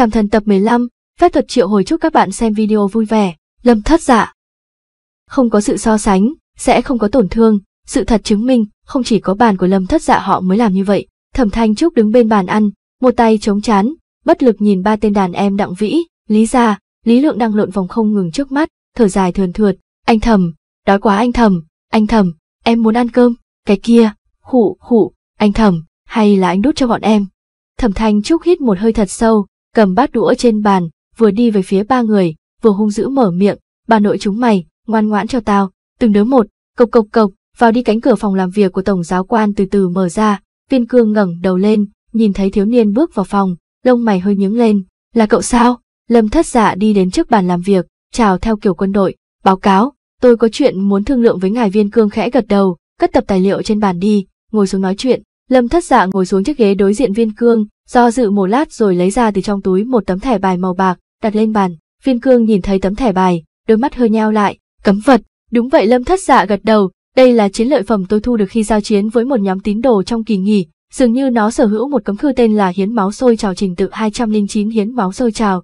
Trảm thần tập 15, phép thuật triệu hồi chúc các bạn xem video vui vẻ, lâm thất dạ Không có sự so sánh, sẽ không có tổn thương, sự thật chứng minh, không chỉ có bàn của lâm thất dạ họ mới làm như vậy. Thẩm thanh trúc đứng bên bàn ăn, một tay chống chán, bất lực nhìn ba tên đàn em đặng vĩ, lý gia, lý lượng đang lộn vòng không ngừng trước mắt, thở dài thườn thượt, anh thầm, đói quá anh thầm, anh thầm, em muốn ăn cơm, cái kia, khụ khụ, anh thầm, hay là anh đút cho bọn em. Thẩm thanh trúc hít một hơi thật sâu, cầm bát đũa trên bàn, vừa đi về phía ba người, vừa hung dữ mở miệng, bà nội chúng mày, ngoan ngoãn cho tao, từng đứa một, cộc cộc cộc, vào đi cánh cửa phòng làm việc của tổng giáo quan từ từ mở ra, viên cương ngẩng đầu lên, nhìn thấy thiếu niên bước vào phòng, lông mày hơi nhướng lên, là cậu sao? Lâm thất dạ đi đến trước bàn làm việc, chào theo kiểu quân đội, báo cáo, tôi có chuyện muốn thương lượng với ngài viên cương khẽ gật đầu, cất tập tài liệu trên bàn đi, ngồi xuống nói chuyện, lâm thất dạ ngồi xuống chiếc ghế đối diện viên cương, Do dự một lát rồi lấy ra từ trong túi một tấm thẻ bài màu bạc, đặt lên bàn. Viên cương nhìn thấy tấm thẻ bài, đôi mắt hơi nheo lại. Cấm vật. Đúng vậy lâm thất dạ gật đầu. Đây là chiến lợi phẩm tôi thu được khi giao chiến với một nhóm tín đồ trong kỳ nghỉ. Dường như nó sở hữu một cấm khư tên là hiến máu sôi trào trình tự 209 hiến máu sôi trào.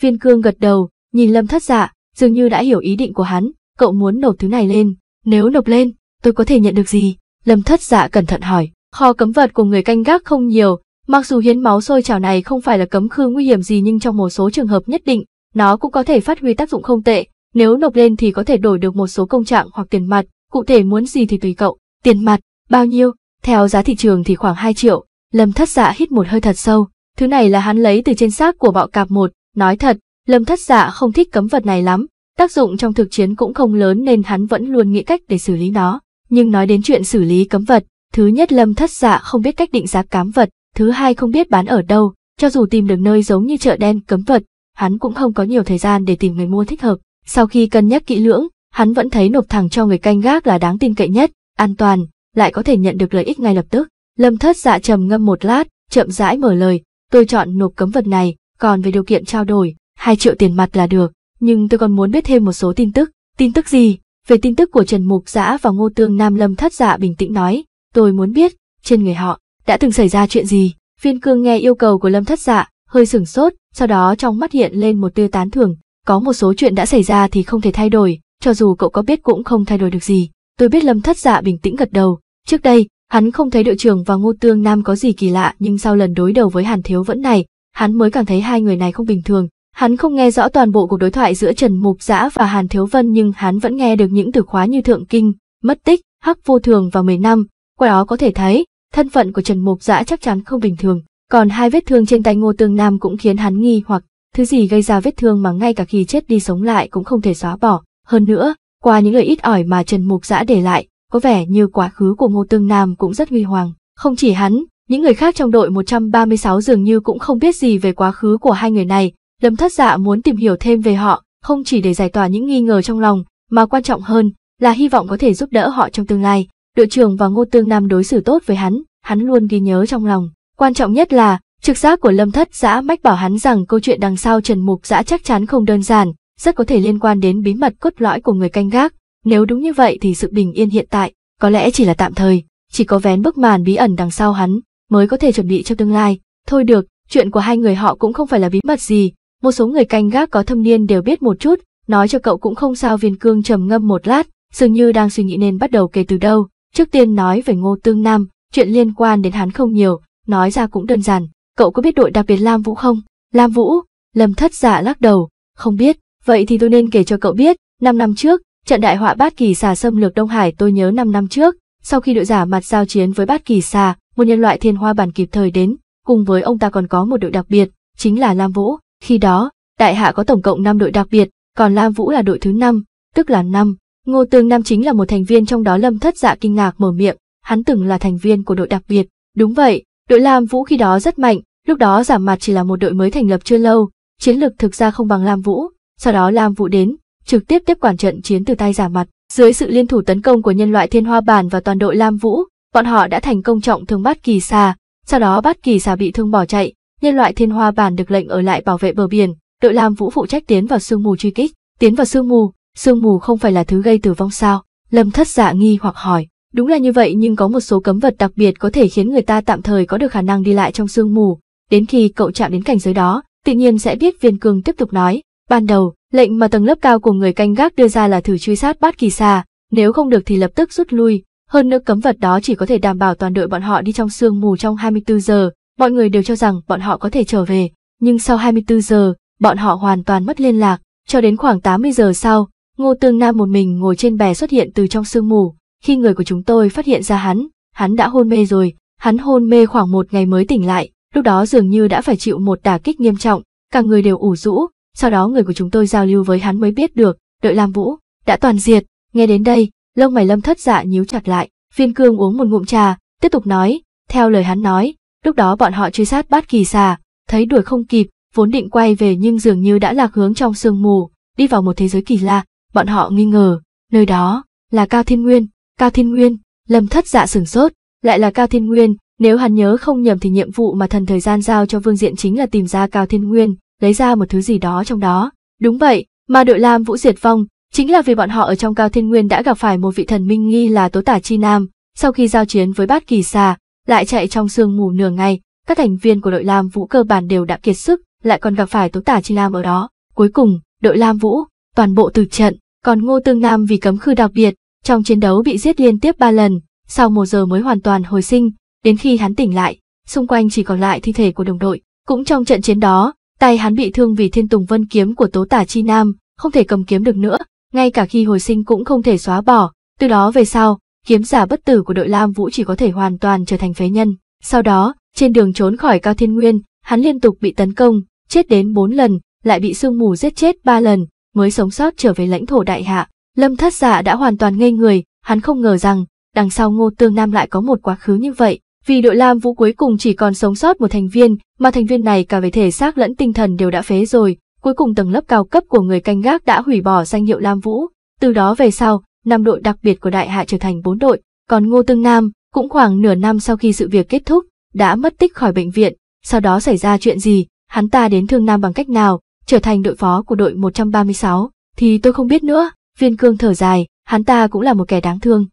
Viên cương gật đầu, nhìn lâm thất dạ, dường như đã hiểu ý định của hắn. Cậu muốn nộp thứ này lên. Nếu nộp lên, tôi có thể nhận được gì? Lâm thất dạ cẩn thận hỏi. Kho cấm vật của người canh gác không nhiều, Mặc dù hiến máu sôi trào này không phải là cấm khư nguy hiểm gì nhưng trong một số trường hợp nhất định, nó cũng có thể phát huy tác dụng không tệ, nếu nộp lên thì có thể đổi được một số công trạng hoặc tiền mặt, cụ thể muốn gì thì tùy cậu. Tiền mặt, bao nhiêu? Theo giá thị trường thì khoảng 2 triệu. Lâm Thất Dạ hít một hơi thật sâu, thứ này là hắn lấy từ trên xác của bọ cạp một, nói thật, Lâm Thất Dạ không thích cấm vật này lắm, tác dụng trong thực chiến cũng không lớn nên hắn vẫn luôn nghĩ cách để xử lý nó. Nhưng nói đến chuyện xử lý cấm vật, thứ nhất Lâm Thất Dạ không biết cách định giá cám vật, thứ hai không biết bán ở đâu, cho dù tìm được nơi giống như chợ đen cấm vật, hắn cũng không có nhiều thời gian để tìm người mua thích hợp. Sau khi cân nhắc kỹ lưỡng, hắn vẫn thấy nộp thẳng cho người canh gác là đáng tin cậy nhất, an toàn, lại có thể nhận được lợi ích ngay lập tức. Lâm Thất Dạ trầm ngâm một lát, chậm rãi mở lời, "Tôi chọn nộp cấm vật này, còn về điều kiện trao đổi, 2 triệu tiền mặt là được, nhưng tôi còn muốn biết thêm một số tin tức." "Tin tức gì?" Về tin tức của Trần Mục Dã và Ngô Tương Nam Lâm Thất Dạ bình tĩnh nói, "Tôi muốn biết trên người họ đã từng xảy ra chuyện gì? Phiên cương nghe yêu cầu của lâm thất dạ, hơi sửng sốt, sau đó trong mắt hiện lên một tia tán thưởng. Có một số chuyện đã xảy ra thì không thể thay đổi, cho dù cậu có biết cũng không thay đổi được gì. Tôi biết lâm thất dạ bình tĩnh gật đầu. Trước đây, hắn không thấy đội trưởng và ngô tương nam có gì kỳ lạ nhưng sau lần đối đầu với hàn thiếu vẫn này, hắn mới cảm thấy hai người này không bình thường. Hắn không nghe rõ toàn bộ cuộc đối thoại giữa Trần Mục Dã và Hàn Thiếu Vân nhưng hắn vẫn nghe được những từ khóa như thượng kinh, mất tích, hắc vô thường và mười năm. Qua đó có thể thấy, thân phận của Trần Mục Dã chắc chắn không bình thường, còn hai vết thương trên tay Ngô Tương Nam cũng khiến hắn nghi hoặc thứ gì gây ra vết thương mà ngay cả khi chết đi sống lại cũng không thể xóa bỏ. Hơn nữa, qua những lời ít ỏi mà Trần Mục Dã để lại, có vẻ như quá khứ của Ngô Tương Nam cũng rất huy hoàng. Không chỉ hắn, những người khác trong đội 136 dường như cũng không biết gì về quá khứ của hai người này, Lâm Thất Dạ muốn tìm hiểu thêm về họ, không chỉ để giải tỏa những nghi ngờ trong lòng, mà quan trọng hơn là hy vọng có thể giúp đỡ họ trong tương lai đội trưởng và Ngô Tương Nam đối xử tốt với hắn, hắn luôn ghi nhớ trong lòng. Quan trọng nhất là, trực giác của Lâm Thất Giã mách bảo hắn rằng câu chuyện đằng sau Trần Mục Giã chắc chắn không đơn giản, rất có thể liên quan đến bí mật cốt lõi của người canh gác. Nếu đúng như vậy thì sự bình yên hiện tại, có lẽ chỉ là tạm thời, chỉ có vén bức màn bí ẩn đằng sau hắn, mới có thể chuẩn bị cho tương lai. Thôi được, chuyện của hai người họ cũng không phải là bí mật gì, một số người canh gác có thâm niên đều biết một chút, nói cho cậu cũng không sao viên cương trầm ngâm một lát, dường như đang suy nghĩ nên bắt đầu kể từ đâu. Trước tiên nói về Ngô Tương Nam, chuyện liên quan đến hắn không nhiều, nói ra cũng đơn giản. Cậu có biết đội đặc biệt Lam Vũ không? Lam Vũ, Lâm Thất Dạ lắc đầu, không biết, vậy thì tôi nên kể cho cậu biết, 5 năm trước, trận đại họa Bát Kỳ Xà xâm lược Đông Hải tôi nhớ 5 năm trước, sau khi đội giả mặt giao chiến với Bát Kỳ Xà, một nhân loại thiên hoa bản kịp thời đến, cùng với ông ta còn có một đội đặc biệt, chính là Lam Vũ. Khi đó, đại hạ có tổng cộng 5 đội đặc biệt, còn Lam Vũ là đội thứ 5, tức là 5, Ngô Tường Nam chính là một thành viên trong đó Lâm Thất Dạ kinh ngạc mở miệng, hắn từng là thành viên của đội đặc biệt, đúng vậy, đội Lam Vũ khi đó rất mạnh, lúc đó giả mặt chỉ là một đội mới thành lập chưa lâu, chiến lực thực ra không bằng Lam Vũ, sau đó Lam Vũ đến, trực tiếp tiếp quản trận chiến từ tay giả mặt, dưới sự liên thủ tấn công của nhân loại Thiên Hoa Bản và toàn đội Lam Vũ, bọn họ đã thành công trọng thương Bát Kỳ Xà, sau đó Bát Kỳ Xà bị thương bỏ chạy, nhân loại Thiên Hoa Bản được lệnh ở lại bảo vệ bờ biển, đội Lam Vũ phụ trách tiến vào sương mù truy kích, tiến vào sương mù, sương mù không phải là thứ gây tử vong sao? Lâm thất dạ nghi hoặc hỏi. Đúng là như vậy nhưng có một số cấm vật đặc biệt có thể khiến người ta tạm thời có được khả năng đi lại trong sương mù. Đến khi cậu chạm đến cảnh giới đó, tự nhiên sẽ biết viên cường tiếp tục nói. Ban đầu, lệnh mà tầng lớp cao của người canh gác đưa ra là thử truy sát bát kỳ xa, nếu không được thì lập tức rút lui. Hơn nữa cấm vật đó chỉ có thể đảm bảo toàn đội bọn họ đi trong sương mù trong 24 giờ. Mọi người đều cho rằng bọn họ có thể trở về, nhưng sau 24 giờ, bọn họ hoàn toàn mất liên lạc. Cho đến khoảng 80 giờ sau, Ngô Tương Nam một mình ngồi trên bè xuất hiện từ trong sương mù, khi người của chúng tôi phát hiện ra hắn, hắn đã hôn mê rồi, hắn hôn mê khoảng một ngày mới tỉnh lại, lúc đó dường như đã phải chịu một đả kích nghiêm trọng, cả người đều ủ rũ, sau đó người của chúng tôi giao lưu với hắn mới biết được, đợi Lam Vũ, đã toàn diệt, nghe đến đây, lông mày lâm thất dạ nhíu chặt lại, Phiên cương uống một ngụm trà, tiếp tục nói, theo lời hắn nói, lúc đó bọn họ truy sát bát kỳ xà, thấy đuổi không kịp, vốn định quay về nhưng dường như đã lạc hướng trong sương mù, đi vào một thế giới kỳ lạ, bọn họ nghi ngờ, nơi đó là Cao Thiên Nguyên, Cao Thiên Nguyên, Lâm Thất Dạ sửng sốt, lại là Cao Thiên Nguyên, nếu hắn nhớ không nhầm thì nhiệm vụ mà thần thời gian giao cho Vương Diện chính là tìm ra Cao Thiên Nguyên, lấy ra một thứ gì đó trong đó. Đúng vậy, mà đội Lam Vũ diệt vong, chính là vì bọn họ ở trong Cao Thiên Nguyên đã gặp phải một vị thần minh nghi là Tố Tả Chi Nam, sau khi giao chiến với Bát Kỳ Xà, lại chạy trong sương mù nửa ngày, các thành viên của đội Lam Vũ cơ bản đều đã kiệt sức, lại còn gặp phải Tố Tả Chi Nam ở đó. Cuối cùng, đội Lam Vũ, toàn bộ từ trận, còn Ngô Tương Nam vì cấm khư đặc biệt, trong chiến đấu bị giết liên tiếp 3 lần, sau một giờ mới hoàn toàn hồi sinh, đến khi hắn tỉnh lại, xung quanh chỉ còn lại thi thể của đồng đội. Cũng trong trận chiến đó, tay hắn bị thương vì thiên tùng vân kiếm của tố tả chi nam, không thể cầm kiếm được nữa, ngay cả khi hồi sinh cũng không thể xóa bỏ, từ đó về sau, kiếm giả bất tử của đội Lam Vũ chỉ có thể hoàn toàn trở thành phế nhân. Sau đó, trên đường trốn khỏi Cao Thiên Nguyên, hắn liên tục bị tấn công, chết đến 4 lần, lại bị sương mù giết chết 3 lần, mới sống sót trở về lãnh thổ đại hạ. Lâm thất giả dạ đã hoàn toàn ngây người, hắn không ngờ rằng, đằng sau ngô tương nam lại có một quá khứ như vậy. Vì đội Lam Vũ cuối cùng chỉ còn sống sót một thành viên, mà thành viên này cả về thể xác lẫn tinh thần đều đã phế rồi, cuối cùng tầng lớp cao cấp của người canh gác đã hủy bỏ danh hiệu Lam Vũ. Từ đó về sau, năm đội đặc biệt của đại hạ trở thành bốn đội, còn Ngô Tương Nam, cũng khoảng nửa năm sau khi sự việc kết thúc, đã mất tích khỏi bệnh viện, sau đó xảy ra chuyện gì, hắn ta đến Thương Nam bằng cách nào, trở thành đội phó của đội 136, thì tôi không biết nữa, viên cương thở dài, hắn ta cũng là một kẻ đáng thương.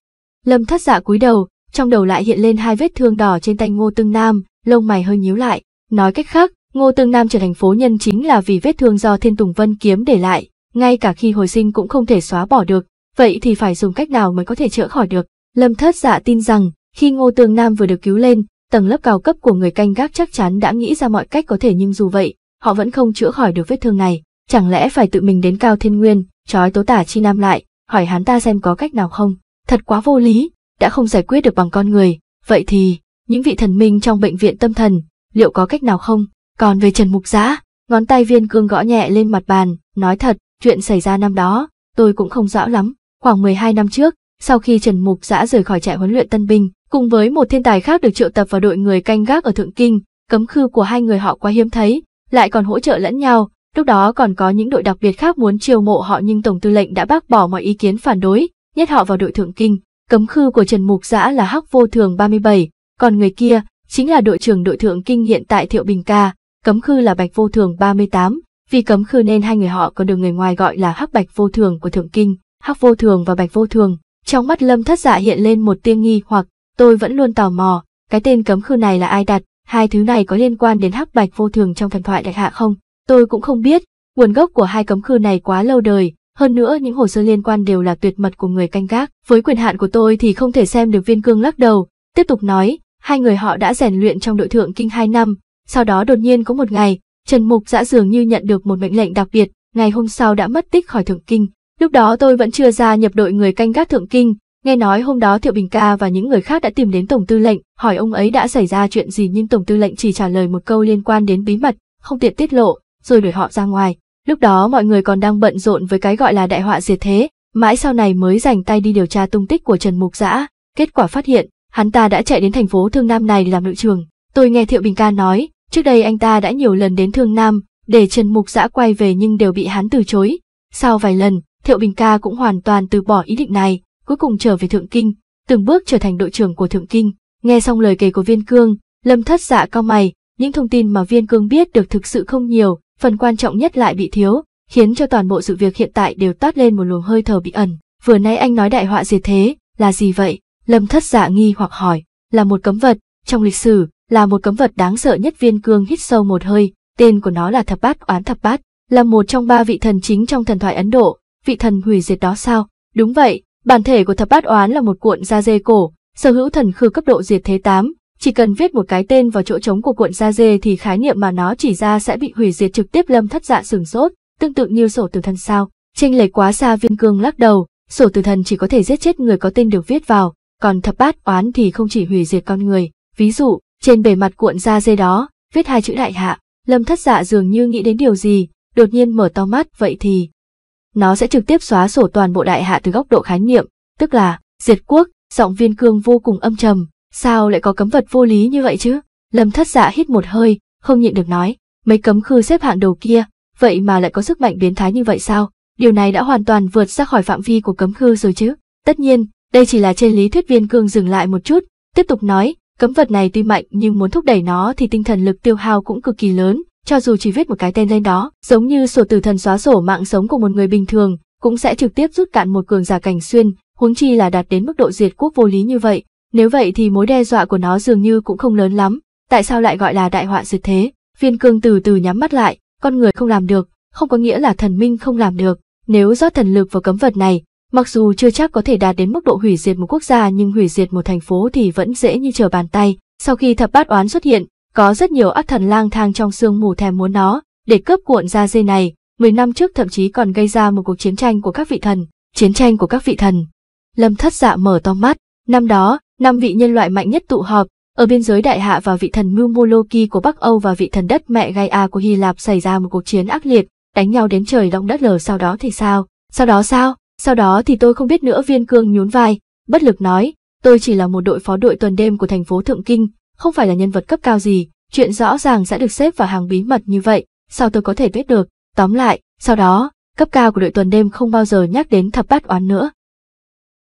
Lâm thất dạ cúi đầu, trong đầu lại hiện lên hai vết thương đỏ trên tay Ngô Tương Nam, lông mày hơi nhíu lại. Nói cách khác, Ngô Tương Nam trở thành phố nhân chính là vì vết thương do Thiên Tùng Vân kiếm để lại, ngay cả khi hồi sinh cũng không thể xóa bỏ được, vậy thì phải dùng cách nào mới có thể chữa khỏi được. Lâm thất dạ tin rằng, khi Ngô Tương Nam vừa được cứu lên, tầng lớp cao cấp của người canh gác chắc chắn đã nghĩ ra mọi cách có thể nhưng dù vậy, họ vẫn không chữa khỏi được vết thương này, chẳng lẽ phải tự mình đến Cao Thiên Nguyên, trói Tố Tả Chi Nam lại, hỏi hắn ta xem có cách nào không? Thật quá vô lý, đã không giải quyết được bằng con người, vậy thì, những vị thần minh trong bệnh viện tâm thần, liệu có cách nào không? Còn về Trần Mục Giã, ngón tay viên cương gõ nhẹ lên mặt bàn, nói thật, chuyện xảy ra năm đó, tôi cũng không rõ lắm, khoảng 12 năm trước, sau khi Trần Mục Giã rời khỏi trại huấn luyện tân binh, cùng với một thiên tài khác được triệu tập vào đội người canh gác ở Thượng Kinh, cấm khư của hai người họ quá hiếm thấy, lại còn hỗ trợ lẫn nhau, lúc đó còn có những đội đặc biệt khác muốn chiêu mộ họ nhưng Tổng tư lệnh đã bác bỏ mọi ý kiến phản đối, nhét họ vào đội thượng kinh, cấm khư của Trần Mục Giã là Hắc Vô Thường 37, còn người kia chính là đội trưởng đội thượng kinh hiện tại Thiệu Bình Ca, cấm khư là Bạch Vô Thường 38, vì cấm khư nên hai người họ còn được người ngoài gọi là Hắc Bạch Vô Thường của thượng kinh, Hắc Vô Thường và Bạch Vô Thường. Trong mắt Lâm Thất Dạ hiện lên một tiên nghi hoặc, tôi vẫn luôn tò mò, cái tên cấm khư này là ai đặt, hai thứ này có liên quan đến hắc bạch vô thường trong thần thoại đại hạ không? Tôi cũng không biết, nguồn gốc của hai cấm khư này quá lâu đời, hơn nữa những hồ sơ liên quan đều là tuyệt mật của người canh gác. Với quyền hạn của tôi thì không thể xem được viên cương lắc đầu, tiếp tục nói, hai người họ đã rèn luyện trong đội thượng kinh hai năm, sau đó đột nhiên có một ngày, Trần Mục dã dường như nhận được một mệnh lệnh đặc biệt, ngày hôm sau đã mất tích khỏi thượng kinh. Lúc đó tôi vẫn chưa gia nhập đội người canh gác thượng kinh, Nghe nói hôm đó Thiệu Bình Ca và những người khác đã tìm đến Tổng Tư lệnh, hỏi ông ấy đã xảy ra chuyện gì nhưng Tổng Tư lệnh chỉ trả lời một câu liên quan đến bí mật, không tiện tiết lộ, rồi đuổi họ ra ngoài. Lúc đó mọi người còn đang bận rộn với cái gọi là đại họa diệt thế, mãi sau này mới dành tay đi điều tra tung tích của Trần Mục Giã. Kết quả phát hiện, hắn ta đã chạy đến thành phố Thương Nam này làm đội trưởng. Tôi nghe Thiệu Bình Ca nói, trước đây anh ta đã nhiều lần đến Thương Nam, để Trần Mục Giã quay về nhưng đều bị hắn từ chối. Sau vài lần, Thiệu Bình Ca cũng hoàn toàn từ bỏ ý định này, cuối cùng trở về Thượng Kinh, từng bước trở thành đội trưởng của Thượng Kinh. Nghe xong lời kể của Viên Cương, Lâm thất dạ cao mày, những thông tin mà Viên Cương biết được thực sự không nhiều, phần quan trọng nhất lại bị thiếu, khiến cho toàn bộ sự việc hiện tại đều toát lên một luồng hơi thở bị ẩn. Vừa nay anh nói đại họa diệt thế, là gì vậy? Lâm thất dạ nghi hoặc hỏi, là một cấm vật, trong lịch sử, là một cấm vật đáng sợ nhất Viên Cương hít sâu một hơi, tên của nó là Thập Bát Oán Thập Bát, là một trong ba vị thần chính trong thần thoại Ấn Độ, vị thần hủy diệt đó sao? Đúng vậy, Bản thể của thập bát oán là một cuộn da dê cổ, sở hữu thần khư cấp độ diệt thế 8, chỉ cần viết một cái tên vào chỗ trống của cuộn da dê thì khái niệm mà nó chỉ ra sẽ bị hủy diệt trực tiếp lâm thất dạ sừng sốt, tương tự như sổ tử thần sao. trinh lệch quá xa viên cương lắc đầu, sổ tử thần chỉ có thể giết chết người có tên được viết vào, còn thập bát oán thì không chỉ hủy diệt con người. Ví dụ, trên bề mặt cuộn da dê đó, viết hai chữ đại hạ, lâm thất dạ dường như nghĩ đến điều gì, đột nhiên mở to mắt vậy thì, nó sẽ trực tiếp xóa sổ toàn bộ đại hạ từ góc độ khái niệm, tức là diệt quốc, giọng viên cương vô cùng âm trầm, sao lại có cấm vật vô lý như vậy chứ? Lâm thất dạ hít một hơi, không nhịn được nói, mấy cấm khư xếp hạng đầu kia, vậy mà lại có sức mạnh biến thái như vậy sao? Điều này đã hoàn toàn vượt ra khỏi phạm vi của cấm khư rồi chứ. Tất nhiên, đây chỉ là trên lý thuyết viên cương dừng lại một chút, tiếp tục nói, cấm vật này tuy mạnh nhưng muốn thúc đẩy nó thì tinh thần lực tiêu hao cũng cực kỳ lớn, cho dù chỉ viết một cái tên lên đó, giống như sổ tử thần xóa sổ mạng sống của một người bình thường, cũng sẽ trực tiếp rút cạn một cường giả cảnh xuyên, huống chi là đạt đến mức độ diệt quốc vô lý như vậy. Nếu vậy thì mối đe dọa của nó dường như cũng không lớn lắm, tại sao lại gọi là đại họa diệt thế? Viên cương từ từ nhắm mắt lại, con người không làm được, không có nghĩa là thần minh không làm được. Nếu rót thần lực vào cấm vật này, mặc dù chưa chắc có thể đạt đến mức độ hủy diệt một quốc gia nhưng hủy diệt một thành phố thì vẫn dễ như trở bàn tay. Sau khi thập bát oán xuất hiện, có rất nhiều ác thần lang thang trong sương mù thèm muốn nó, để cướp cuộn ra dây này, 10 năm trước thậm chí còn gây ra một cuộc chiến tranh của các vị thần, chiến tranh của các vị thần. Lâm thất dạ mở to mắt, năm đó, năm vị nhân loại mạnh nhất tụ họp, ở biên giới đại hạ và vị thần Mumoloki của Bắc Âu và vị thần đất mẹ Gaia của Hy Lạp xảy ra một cuộc chiến ác liệt, đánh nhau đến trời động đất lở sau đó thì sao? Sau đó sao? Sau đó thì tôi không biết nữa viên cương nhún vai, bất lực nói, tôi chỉ là một đội phó đội tuần đêm của thành phố Thượng Kinh, không phải là nhân vật cấp cao gì, chuyện rõ ràng sẽ được xếp vào hàng bí mật như vậy, sao tôi có thể biết được, tóm lại, sau đó, cấp cao của đội tuần đêm không bao giờ nhắc đến thập bát oán nữa.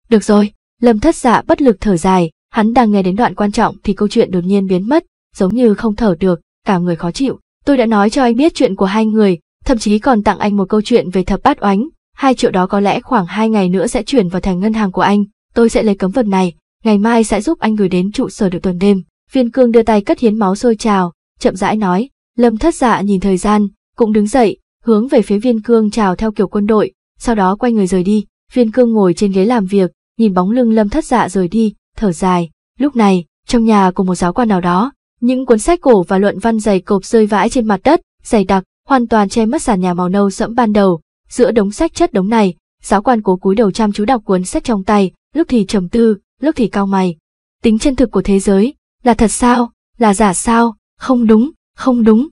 Được rồi, Lâm thất dạ bất lực thở dài, hắn đang nghe đến đoạn quan trọng thì câu chuyện đột nhiên biến mất, giống như không thở được, cả người khó chịu. Tôi đã nói cho anh biết chuyện của hai người, thậm chí còn tặng anh một câu chuyện về thập bát oánh, hai triệu đó có lẽ khoảng hai ngày nữa sẽ chuyển vào thành ngân hàng của anh, tôi sẽ lấy cấm vật này, ngày mai sẽ giúp anh gửi đến trụ sở đội tuần đêm. Viên cương đưa tay cất hiến máu sôi trào, chậm rãi nói, lâm thất dạ nhìn thời gian, cũng đứng dậy, hướng về phía viên cương chào theo kiểu quân đội, sau đó quay người rời đi, viên cương ngồi trên ghế làm việc, nhìn bóng lưng lâm thất dạ rời đi, thở dài, lúc này, trong nhà của một giáo quan nào đó, những cuốn sách cổ và luận văn dày cộp rơi vãi trên mặt đất, dày đặc, hoàn toàn che mất sàn nhà màu nâu sẫm ban đầu, giữa đống sách chất đống này, giáo quan cố cúi đầu chăm chú đọc cuốn sách trong tay, lúc thì trầm tư, lúc thì cao mày. Tính chân thực của thế giới, là thật sao? Là giả sao? Không đúng, không đúng.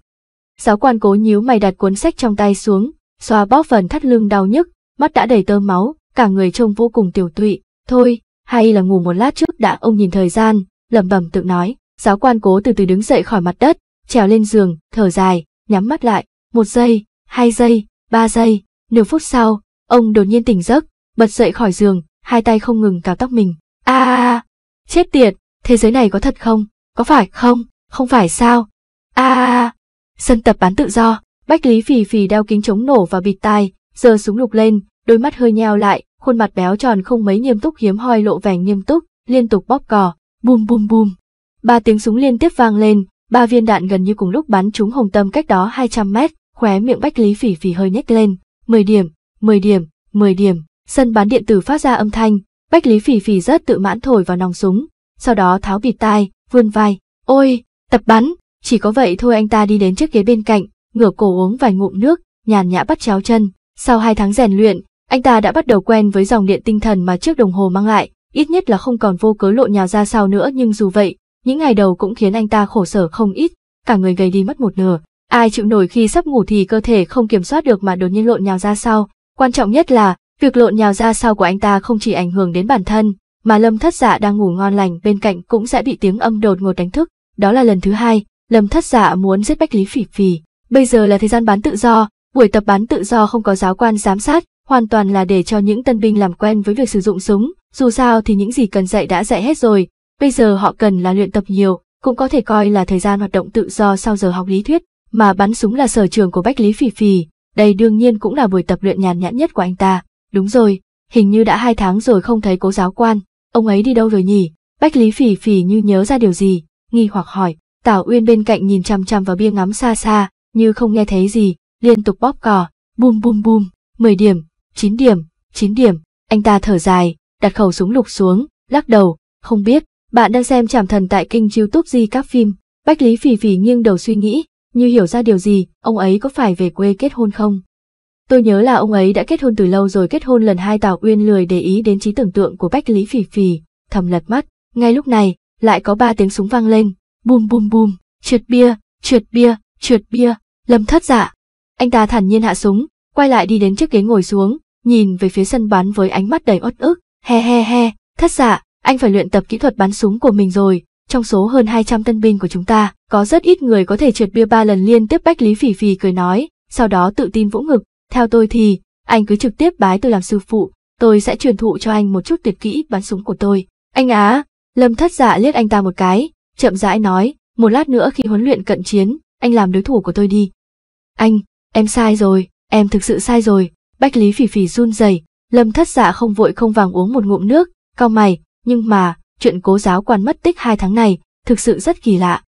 Giáo quan cố nhíu mày đặt cuốn sách trong tay xuống, xoa bóp phần thắt lưng đau nhức, mắt đã đầy tơ máu, cả người trông vô cùng tiểu tụy. Thôi, hay là ngủ một lát trước đã ông nhìn thời gian, lẩm bẩm tự nói. Giáo quan cố từ từ đứng dậy khỏi mặt đất, trèo lên giường, thở dài, nhắm mắt lại. Một giây, hai giây, ba giây, nửa phút sau, ông đột nhiên tỉnh giấc, bật dậy khỏi giường, hai tay không ngừng cào tóc mình. a chết tiệt, thế giới này có thật không? Có phải không? Không phải sao? a à, à, Sân tập bán tự do, Bách Lý phì phì đeo kính chống nổ và bịt tai, giơ súng lục lên, đôi mắt hơi nheo lại, khuôn mặt béo tròn không mấy nghiêm túc hiếm hoi lộ vẻ nghiêm túc, liên tục bóp cò, bùm bùm bùm. Ba tiếng súng liên tiếp vang lên, ba viên đạn gần như cùng lúc bắn trúng Hồng Tâm cách đó 200 mét, khóe miệng Bách Lý phì phì hơi nhếch lên, 10 điểm, 10 điểm, 10 điểm, sân bán điện tử phát ra âm thanh, Bách Lý phì phì rất tự mãn thổi vào nòng súng, sau đó tháo bịt tai, vươn vai, ôi, tập bắn, chỉ có vậy thôi anh ta đi đến chiếc ghế bên cạnh, ngửa cổ uống vài ngụm nước, nhàn nhã bắt chéo chân. Sau hai tháng rèn luyện, anh ta đã bắt đầu quen với dòng điện tinh thần mà chiếc đồng hồ mang lại, ít nhất là không còn vô cớ lộ nhào ra sao nữa nhưng dù vậy, những ngày đầu cũng khiến anh ta khổ sở không ít, cả người gầy đi mất một nửa. Ai chịu nổi khi sắp ngủ thì cơ thể không kiểm soát được mà đột nhiên lộn nhào ra sau. Quan trọng nhất là, việc lộn nhào ra sau của anh ta không chỉ ảnh hưởng đến bản thân, mà lâm thất dạ đang ngủ ngon lành bên cạnh cũng sẽ bị tiếng âm đột ngột đánh thức đó là lần thứ hai lâm thất dạ muốn giết bách lý phỉ phỉ bây giờ là thời gian bán tự do buổi tập bán tự do không có giáo quan giám sát hoàn toàn là để cho những tân binh làm quen với việc sử dụng súng dù sao thì những gì cần dạy đã dạy hết rồi bây giờ họ cần là luyện tập nhiều cũng có thể coi là thời gian hoạt động tự do sau giờ học lý thuyết mà bắn súng là sở trường của bách lý phỉ phỉ đây đương nhiên cũng là buổi tập luyện nhàn nhãn nhất của anh ta đúng rồi hình như đã hai tháng rồi không thấy cố giáo quan ông ấy đi đâu rồi nhỉ? Bách Lý Phỉ Phỉ như nhớ ra điều gì, nghi hoặc hỏi. Tào Uyên bên cạnh nhìn chằm chằm vào bia ngắm xa xa, như không nghe thấy gì, liên tục bóp cò, bum bum bum, mười điểm, chín điểm, chín điểm. Anh ta thở dài, đặt khẩu súng lục xuống, lắc đầu, không biết, bạn đang xem Trảm Thần tại kênh YouTube gì các phim. Bách Lý Phỉ Phỉ nghiêng đầu suy nghĩ, như hiểu ra điều gì, ông ấy có phải về quê kết hôn không? Tôi nhớ là ông ấy đã kết hôn từ lâu rồi kết hôn lần hai Tào Uyên lười để ý đến trí tưởng tượng của Bách Lý Phỉ Phỉ, thầm lật mắt. Ngay lúc này, lại có ba tiếng súng vang lên, bùm bùm bùm, trượt bia, trượt bia, trượt bia, lâm thất dạ. Anh ta thản nhiên hạ súng, quay lại đi đến chiếc ghế ngồi xuống, nhìn về phía sân bắn với ánh mắt đầy uất ức, he he he, thất dạ, anh phải luyện tập kỹ thuật bắn súng của mình rồi, trong số hơn 200 tân binh của chúng ta, có rất ít người có thể trượt bia ba lần liên tiếp Bách Lý Phỉ Phỉ cười nói, sau đó tự tin vỗ ngực, theo tôi thì, anh cứ trực tiếp bái tôi làm sư phụ, tôi sẽ truyền thụ cho anh một chút tuyệt kỹ bắn súng của tôi. Anh á, Lâm thất dạ liếc anh ta một cái, chậm rãi nói, một lát nữa khi huấn luyện cận chiến, anh làm đối thủ của tôi đi. Anh, em sai rồi, em thực sự sai rồi, Bách Lý phỉ phỉ run rẩy, Lâm thất dạ không vội không vàng uống một ngụm nước, cao mày, nhưng mà, chuyện cố giáo quan mất tích hai tháng này, thực sự rất kỳ lạ.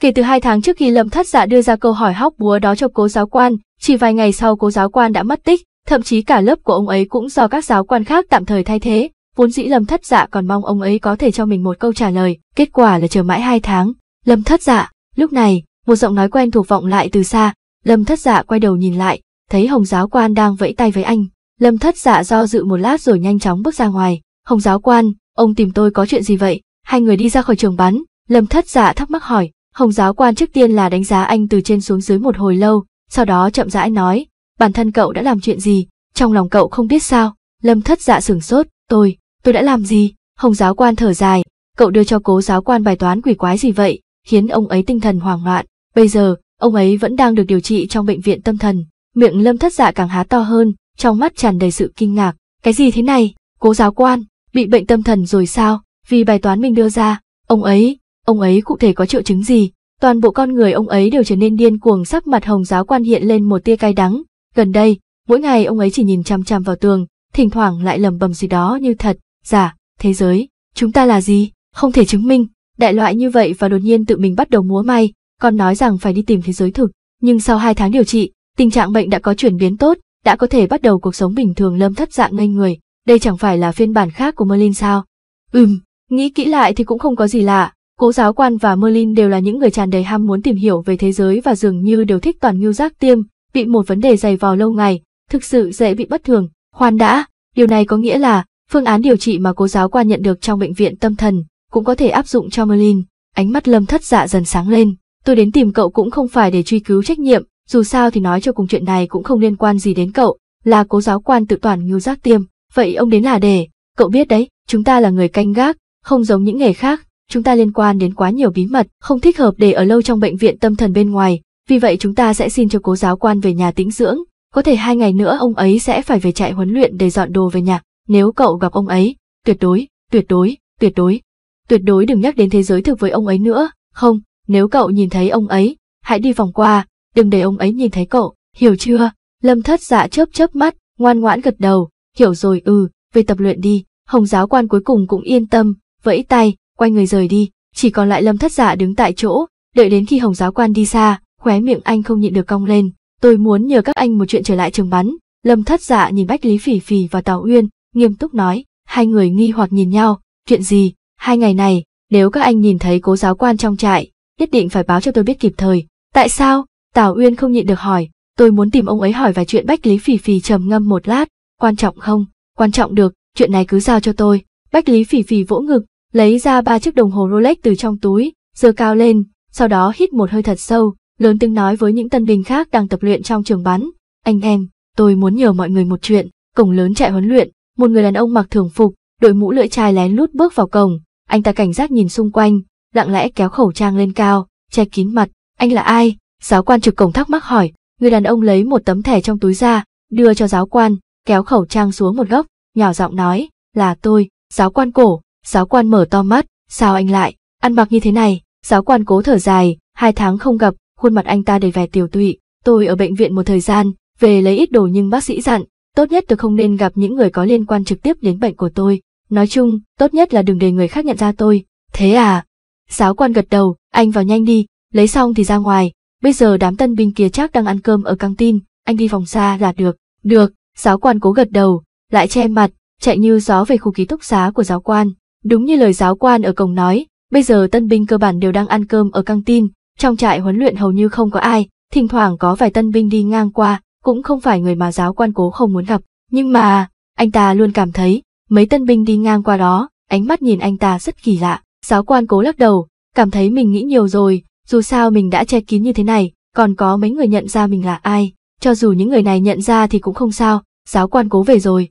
Kể từ hai tháng trước khi Lâm Thất Dạ đưa ra câu hỏi hóc búa đó cho cố giáo quan, chỉ vài ngày sau cố giáo quan đã mất tích, thậm chí cả lớp của ông ấy cũng do các giáo quan khác tạm thời thay thế. Vốn dĩ Lâm Thất Dạ còn mong ông ấy có thể cho mình một câu trả lời, kết quả là chờ mãi hai tháng. Lâm Thất Dạ, lúc này, một giọng nói quen thuộc vọng lại từ xa, Lâm Thất Dạ quay đầu nhìn lại, thấy Hồng giáo quan đang vẫy tay với anh. Lâm Thất Dạ do dự một lát rồi nhanh chóng bước ra ngoài, "Hồng giáo quan, ông tìm tôi có chuyện gì vậy?" Hai người đi ra khỏi trường bắn, Lâm Thất Dạ thắc mắc hỏi, Hồng giáo quan trước tiên là đánh giá anh từ trên xuống dưới một hồi lâu, sau đó chậm rãi nói, bản thân cậu đã làm chuyện gì, trong lòng cậu không biết sao, lâm thất dạ sửng sốt, tôi, tôi đã làm gì, hồng giáo quan thở dài, cậu đưa cho cố giáo quan bài toán quỷ quái gì vậy, khiến ông ấy tinh thần hoảng loạn, bây giờ, ông ấy vẫn đang được điều trị trong bệnh viện tâm thần, miệng lâm thất dạ càng há to hơn, trong mắt tràn đầy sự kinh ngạc, cái gì thế này, cố giáo quan, bị bệnh tâm thần rồi sao, vì bài toán mình đưa ra, ông ấy, Ông ấy cụ thể có triệu chứng gì? Toàn bộ con người ông ấy đều trở nên điên cuồng sắc mặt hồng giáo quan hiện lên một tia cay đắng. Gần đây, mỗi ngày ông ấy chỉ nhìn chăm chăm vào tường, thỉnh thoảng lại lẩm bẩm gì đó như thật, giả, thế giới, chúng ta là gì, không thể chứng minh, đại loại như vậy và đột nhiên tự mình bắt đầu múa may, còn nói rằng phải đi tìm thế giới thực. Nhưng sau hai tháng điều trị, tình trạng bệnh đã có chuyển biến tốt, đã có thể bắt đầu cuộc sống bình thường lâm thất dạng ngây người, đây chẳng phải là phiên bản khác của Merlin sao? Ừm, nghĩ kỹ lại thì cũng không có gì lạ, Cố giáo quan và Merlin đều là những người tràn đầy ham muốn tìm hiểu về thế giới và dường như đều thích toàn ngưu giác tiêm, bị một vấn đề dày vò lâu ngày, thực sự dễ bị bất thường. Khoan đã, điều này có nghĩa là phương án điều trị mà cố giáo quan nhận được trong bệnh viện tâm thần cũng có thể áp dụng cho Merlin. Ánh mắt Lâm Thất Dạ dần sáng lên, tôi đến tìm cậu cũng không phải để truy cứu trách nhiệm, dù sao thì nói cho cùng chuyện này cũng không liên quan gì đến cậu, là cố giáo quan tự toàn ngưu giác tiêm, vậy ông đến là để, cậu biết đấy, chúng ta là người canh gác, không giống những nghề khác, chúng ta liên quan đến quá nhiều bí mật, không thích hợp để ở lâu trong bệnh viện tâm thần bên ngoài, vì vậy chúng ta sẽ xin cho cố giáo quan về nhà tĩnh dưỡng, có thể hai ngày nữa ông ấy sẽ phải về trại huấn luyện để dọn đồ về nhà, nếu cậu gặp ông ấy, tuyệt đối, tuyệt đối, tuyệt đối, tuyệt đối đừng nhắc đến thế giới thực với ông ấy nữa, không, nếu cậu nhìn thấy ông ấy, hãy đi vòng qua, đừng để ông ấy nhìn thấy cậu, hiểu chưa? Lâm thất dạ chớp chớp mắt, ngoan ngoãn gật đầu, hiểu rồi ừ, về tập luyện đi, hồng giáo quan cuối cùng cũng yên tâm, vẫy tay, quay người rời đi, chỉ còn lại lâm thất Dạ đứng tại chỗ, đợi đến khi hồng giáo quan đi xa, khóe miệng anh không nhịn được cong lên, tôi muốn nhờ các anh một chuyện trở lại trường bắn. Lâm thất dạ nhìn Bách Lý Phỉ Phỉ và Tào Uyên, nghiêm túc nói, hai người nghi hoặc nhìn nhau, chuyện gì, hai ngày này, nếu các anh nhìn thấy cố giáo quan trong trại, nhất định phải báo cho tôi biết kịp thời. Tại sao? Tào Uyên không nhịn được hỏi, tôi muốn tìm ông ấy hỏi vài chuyện Bách Lý Phỉ Phỉ trầm ngâm một lát, quan trọng không? Quan trọng được, chuyện này cứ giao cho tôi. Bách Lý Phỉ Phỉ vỗ ngực, lấy ra ba chiếc đồng hồ Rolex từ trong túi, giơ cao lên, sau đó hít một hơi thật sâu, lớn tiếng nói với những tân binh khác đang tập luyện trong trường bắn. Anh em, tôi muốn nhờ mọi người một chuyện, cổng lớn chạy huấn luyện, một người đàn ông mặc thường phục, đội mũ lưỡi chai lén lút bước vào cổng, anh ta cảnh giác nhìn xung quanh, lặng lẽ kéo khẩu trang lên cao, che kín mặt. Anh là ai? Giáo quan trực cổng thắc mắc hỏi, người đàn ông lấy một tấm thẻ trong túi ra, đưa cho giáo quan, kéo khẩu trang xuống một góc, nhỏ giọng nói, là tôi, giáo quan cổ, Giáo quan mở to mắt, sao anh lại, ăn mặc như thế này, giáo quan cố thở dài, hai tháng không gặp, khuôn mặt anh ta đầy vẻ tiểu tụy, tôi ở bệnh viện một thời gian, về lấy ít đồ nhưng bác sĩ dặn, tốt nhất tôi không nên gặp những người có liên quan trực tiếp đến bệnh của tôi, nói chung, tốt nhất là đừng để người khác nhận ra tôi, thế à? Giáo quan gật đầu, anh vào nhanh đi, lấy xong thì ra ngoài, bây giờ đám tân binh kia chắc đang ăn cơm ở căng tin, anh đi phòng xa là được, được, giáo quan cố gật đầu, lại che mặt, chạy như gió về khu ký túc xá của giáo quan. Đúng như lời giáo quan ở cổng nói, bây giờ tân binh cơ bản đều đang ăn cơm ở căng tin, trong trại huấn luyện hầu như không có ai, thỉnh thoảng có vài tân binh đi ngang qua, cũng không phải người mà giáo quan cố không muốn gặp, nhưng mà, anh ta luôn cảm thấy, mấy tân binh đi ngang qua đó, ánh mắt nhìn anh ta rất kỳ lạ. Giáo quan cố lắc đầu, cảm thấy mình nghĩ nhiều rồi, dù sao mình đã che kín như thế này, còn có mấy người nhận ra mình là ai, cho dù những người này nhận ra thì cũng không sao, giáo quan cố về rồi.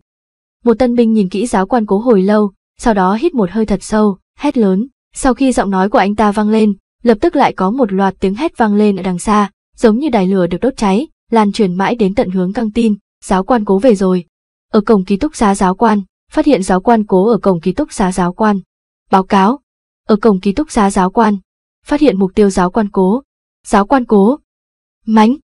Một tân binh nhìn kỹ giáo quan cố hồi lâu, sau đó hít một hơi thật sâu, hét lớn. Sau khi giọng nói của anh ta vang lên, lập tức lại có một loạt tiếng hét vang lên ở đằng xa, giống như đài lửa được đốt cháy, lan truyền mãi đến tận hướng căng tin, giáo quan cố về rồi. Ở cổng ký túc xá giáo quan, phát hiện giáo quan cố ở cổng ký túc xá giáo quan. Báo cáo. Ở cổng ký túc xá giáo quan, phát hiện mục tiêu giáo quan cố. Giáo quan cố. Mánh.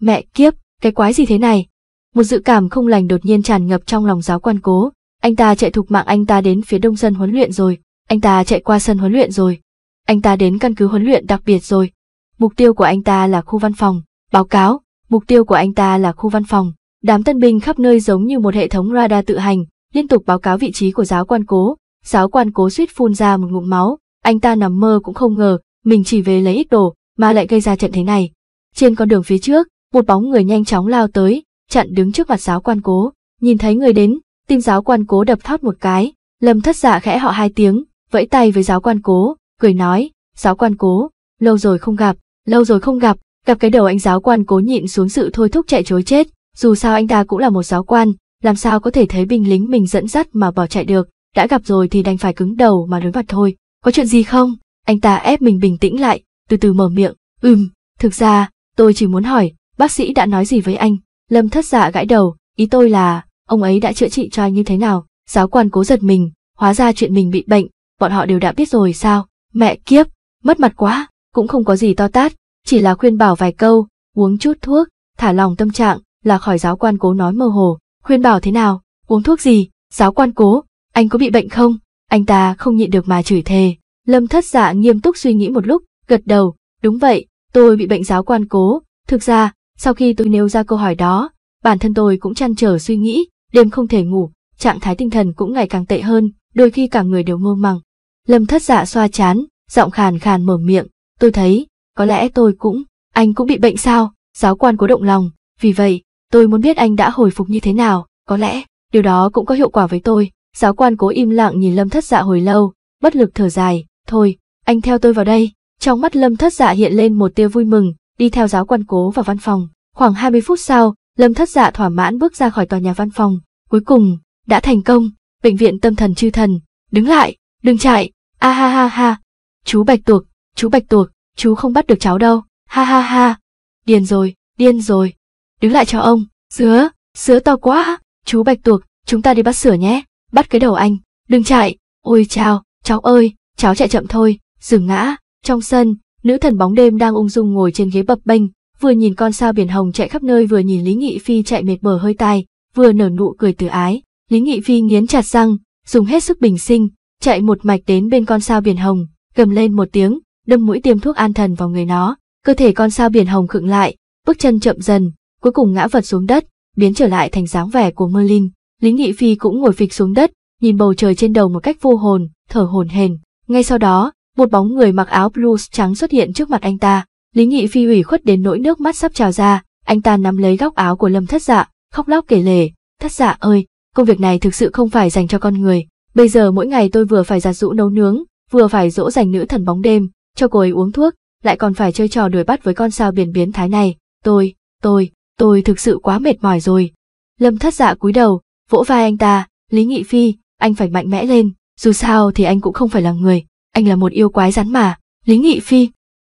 Mẹ kiếp, cái quái gì thế này? Một dự cảm không lành đột nhiên tràn ngập trong lòng giáo quan cố, anh ta chạy thục mạng anh ta đến phía đông sân huấn luyện rồi, anh ta chạy qua sân huấn luyện rồi. Anh ta đến căn cứ huấn luyện đặc biệt rồi. Mục tiêu của anh ta là khu văn phòng. Báo cáo, mục tiêu của anh ta là khu văn phòng. Đám tân binh khắp nơi giống như một hệ thống radar tự hành, liên tục báo cáo vị trí của giáo quan cố. Giáo quan cố suýt phun ra một ngụm máu, anh ta nằm mơ cũng không ngờ, mình chỉ về lấy ít đồ, mà lại gây ra trận thế này. Trên con đường phía trước, một bóng người nhanh chóng lao tới, chặn đứng trước mặt giáo quan cố. Nhìn thấy người đến, tim giáo quan cố đập thót một cái, lâm thất dạ khẽ họ hai tiếng, vẫy tay với giáo quan cố, cười nói, giáo quan cố, lâu rồi không gặp, lâu rồi không gặp, gặp cái đầu anh giáo quan cố nhịn xuống sự thôi thúc chạy chối chết, dù sao anh ta cũng là một giáo quan, làm sao có thể thấy binh lính mình dẫn dắt mà bỏ chạy được, đã gặp rồi thì đành phải cứng đầu mà đối mặt thôi, có chuyện gì không? Anh ta ép mình bình tĩnh lại, từ từ mở miệng, ừm, thực ra, tôi chỉ muốn hỏi, bác sĩ đã nói gì với anh? Lâm thất dạ gãi đầu, ý tôi là, ông ấy đã chữa trị cho anh như thế nào. Giáo quan cố giật mình, hóa ra chuyện mình bị bệnh, bọn họ đều đã biết rồi sao. Mẹ kiếp, mất mặt quá, cũng không có gì to tát, chỉ là khuyên bảo vài câu, uống chút thuốc, thả lòng tâm trạng, là khỏi giáo quan cố nói mơ hồ. Khuyên bảo thế nào, uống thuốc gì, giáo quan cố, anh có bị bệnh không? Anh ta không nhịn được mà chửi thề. Lâm thất dạ nghiêm túc suy nghĩ một lúc, gật đầu, đúng vậy, tôi bị bệnh giáo quan cố. Thực ra, sau khi tôi nêu ra câu hỏi đó, bản thân tôi cũng chăn trở suy nghĩ, đêm không thể ngủ, trạng thái tinh thần cũng ngày càng tệ hơn, đôi khi cả người đều mơ màng. Lâm thất dạ xoa chán, giọng khàn khàn mở miệng, tôi thấy, có lẽ tôi cũng, anh cũng bị bệnh sao, giáo quan cố động lòng, vì vậy, tôi muốn biết anh đã hồi phục như thế nào, có lẽ, điều đó cũng có hiệu quả với tôi. Giáo quan cố im lặng nhìn lâm thất dạ hồi lâu, bất lực thở dài, thôi, anh theo tôi vào đây. Trong mắt lâm thất dạ hiện lên một tia vui mừng, đi theo giáo quan cố vào văn phòng. Khoảng 20 phút sau, Lâm thất dạ thỏa mãn bước ra khỏi tòa nhà văn phòng, cuối cùng, đã thành công, bệnh viện tâm thần chư thần, đứng lại, đừng chạy, a ha ha ha, chú bạch tuộc, chú bạch tuộc, chú không bắt được cháu đâu, ha ha ha, điên rồi, điên rồi, đứng lại cho ông, sứa, sứa to quá, chú bạch tuộc, chúng ta đi bắt sửa nhé, bắt cái đầu anh, đừng chạy, ôi chào, cháu ơi, cháu chạy chậm thôi, dừng ngã, trong sân, nữ thần bóng đêm đang ung dung ngồi trên ghế bập bênh, vừa nhìn con sao biển hồng chạy khắp nơi vừa nhìn Lý Nghị Phi chạy mệt bờ hơi tai, vừa nở nụ cười từ ái. Lý Nghị Phi nghiến chặt răng, dùng hết sức bình sinh, chạy một mạch đến bên con sao biển hồng, gầm lên một tiếng, đâm mũi tiêm thuốc an thần vào người nó. Cơ thể con sao biển hồng khựng lại, bước chân chậm dần, cuối cùng ngã vật xuống đất, biến trở lại thành dáng vẻ của Merlin. Lý Nghị Phi cũng ngồi phịch xuống đất, nhìn bầu trời trên đầu một cách vô hồn, thở hổn hển. Ngay sau đó, một bóng người mặc áo blues trắng xuất hiện trước mặt anh ta, Lý Nghị Phi ủy khuất đến nỗi nước mắt sắp trào ra, anh ta nắm lấy góc áo của Lâm Thất Dạ, khóc lóc kể lể, "Thất Dạ ơi, công việc này thực sự không phải dành cho con người, bây giờ mỗi ngày tôi vừa phải giặt rũ nấu nướng, vừa phải dỗ dành nữ thần bóng đêm, cho cô ấy uống thuốc, lại còn phải chơi trò đuổi bắt với con sao biển biến thái này, tôi, tôi, tôi thực sự quá mệt mỏi rồi." Lâm Thất Dạ cúi đầu, vỗ vai anh ta, "Lý Nghị Phi, anh phải mạnh mẽ lên, dù sao thì anh cũng không phải là người, anh là một yêu quái rắn mà." Lý Nghị Phi.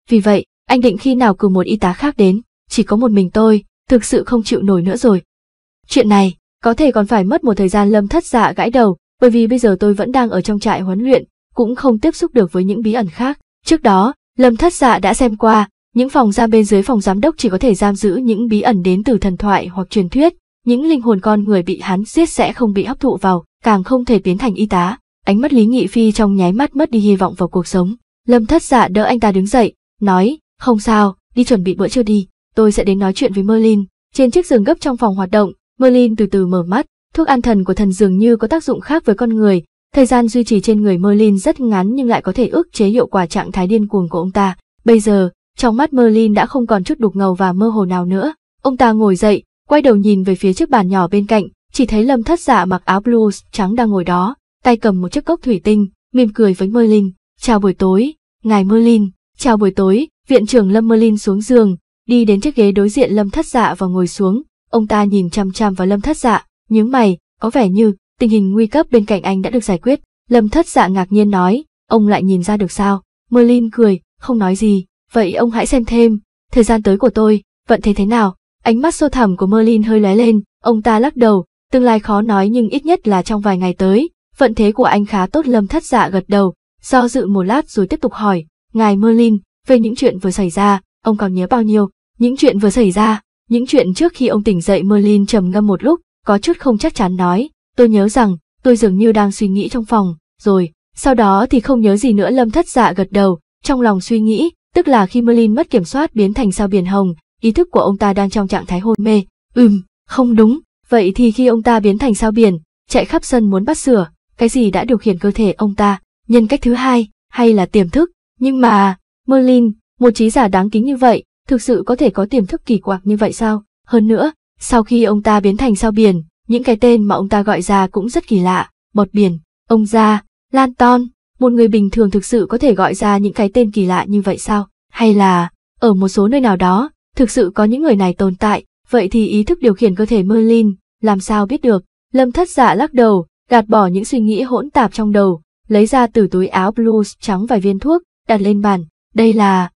Vì vậy, anh định khi nào cử một y tá khác đến, chỉ có một mình tôi, thực sự không chịu nổi nữa rồi. Chuyện này, có thể còn phải mất một thời gian lâm thất dạ gãi đầu, bởi vì bây giờ tôi vẫn đang ở trong trại huấn luyện, cũng không tiếp xúc được với những bí ẩn khác. Trước đó, lâm thất dạ đã xem qua, những phòng giam bên dưới phòng giám đốc chỉ có thể giam giữ những bí ẩn đến từ thần thoại hoặc truyền thuyết, những linh hồn con người bị hắn giết sẽ không bị hấp thụ vào, càng không thể biến thành y tá. Ánh mắt Lý Nghị Phi trong nháy mắt mất đi hy vọng vào cuộc sống. Lâm Thất Dạ đỡ anh ta đứng dậy, nói, không sao, đi chuẩn bị bữa trưa đi, tôi sẽ đến nói chuyện với Merlin. Trên chiếc giường gấp trong phòng hoạt động, Merlin từ từ mở mắt, thuốc an thần của thần dường như có tác dụng khác với con người. Thời gian duy trì trên người Merlin rất ngắn nhưng lại có thể ức chế hiệu quả trạng thái điên cuồng của ông ta. Bây giờ, trong mắt Merlin đã không còn chút đục ngầu và mơ hồ nào nữa. Ông ta ngồi dậy, quay đầu nhìn về phía chiếc bàn nhỏ bên cạnh, chỉ thấy Lâm Thất Dạ mặc áo blues trắng đang ngồi đó, tay cầm một chiếc cốc thủy tinh, mỉm cười với Merlin. "Chào buổi tối, ngài Merlin, chào buổi tối, Viện trưởng Lâm Merlin xuống giường, đi đến chiếc ghế đối diện Lâm Thất Dạ và ngồi xuống, ông ta nhìn chăm chăm vào Lâm Thất Dạ, nhướng mày, có vẻ như tình hình nguy cấp bên cạnh anh đã được giải quyết. Lâm Thất Dạ ngạc nhiên nói, ông lại nhìn ra được sao? Merlin cười, không nói gì, vậy ông hãy xem thêm, thời gian tới của tôi, vận thế thế nào? Ánh mắt sâu thẳm của Merlin hơi lóe lên, ông ta lắc đầu, tương lai khó nói nhưng ít nhất là trong vài ngày tới, vận thế của anh khá tốt Lâm Thất Dạ gật đầu, do dự một lát rồi tiếp tục hỏi, ngài Merlin, về những chuyện vừa xảy ra, ông còn nhớ bao nhiêu? Những chuyện vừa xảy ra, những chuyện trước khi ông tỉnh dậy Merlin trầm ngâm một lúc, có chút không chắc chắn nói, tôi nhớ rằng, tôi dường như đang suy nghĩ trong phòng, rồi, sau đó thì không nhớ gì nữa lâm thất dạ gật đầu, trong lòng suy nghĩ, tức là khi Merlin mất kiểm soát biến thành sao biển hồng, ý thức của ông ta đang trong trạng thái hôn mê, ừm, không đúng, vậy thì khi ông ta biến thành sao biển, chạy khắp sân muốn bắt sửa, cái gì đã điều khiển cơ thể ông ta, nhân cách thứ hai, hay là tiềm thức, nhưng mà, Merlin, một trí giả đáng kính như vậy, thực sự có thể có tiềm thức kỳ quặc như vậy sao? Hơn nữa, sau khi ông ta biến thành sao biển, những cái tên mà ông ta gọi ra cũng rất kỳ lạ, bọt biển, ông ra, lan ton, một người bình thường thực sự có thể gọi ra những cái tên kỳ lạ như vậy sao? Hay là, ở một số nơi nào đó, thực sự có những người này tồn tại, vậy thì ý thức điều khiển cơ thể Merlin, làm sao biết được? Lâm thất giả lắc đầu, gạt bỏ những suy nghĩ hỗn tạp trong đầu, lấy ra từ túi áo blues trắng vài viên thuốc, đặt lên bàn, đây là...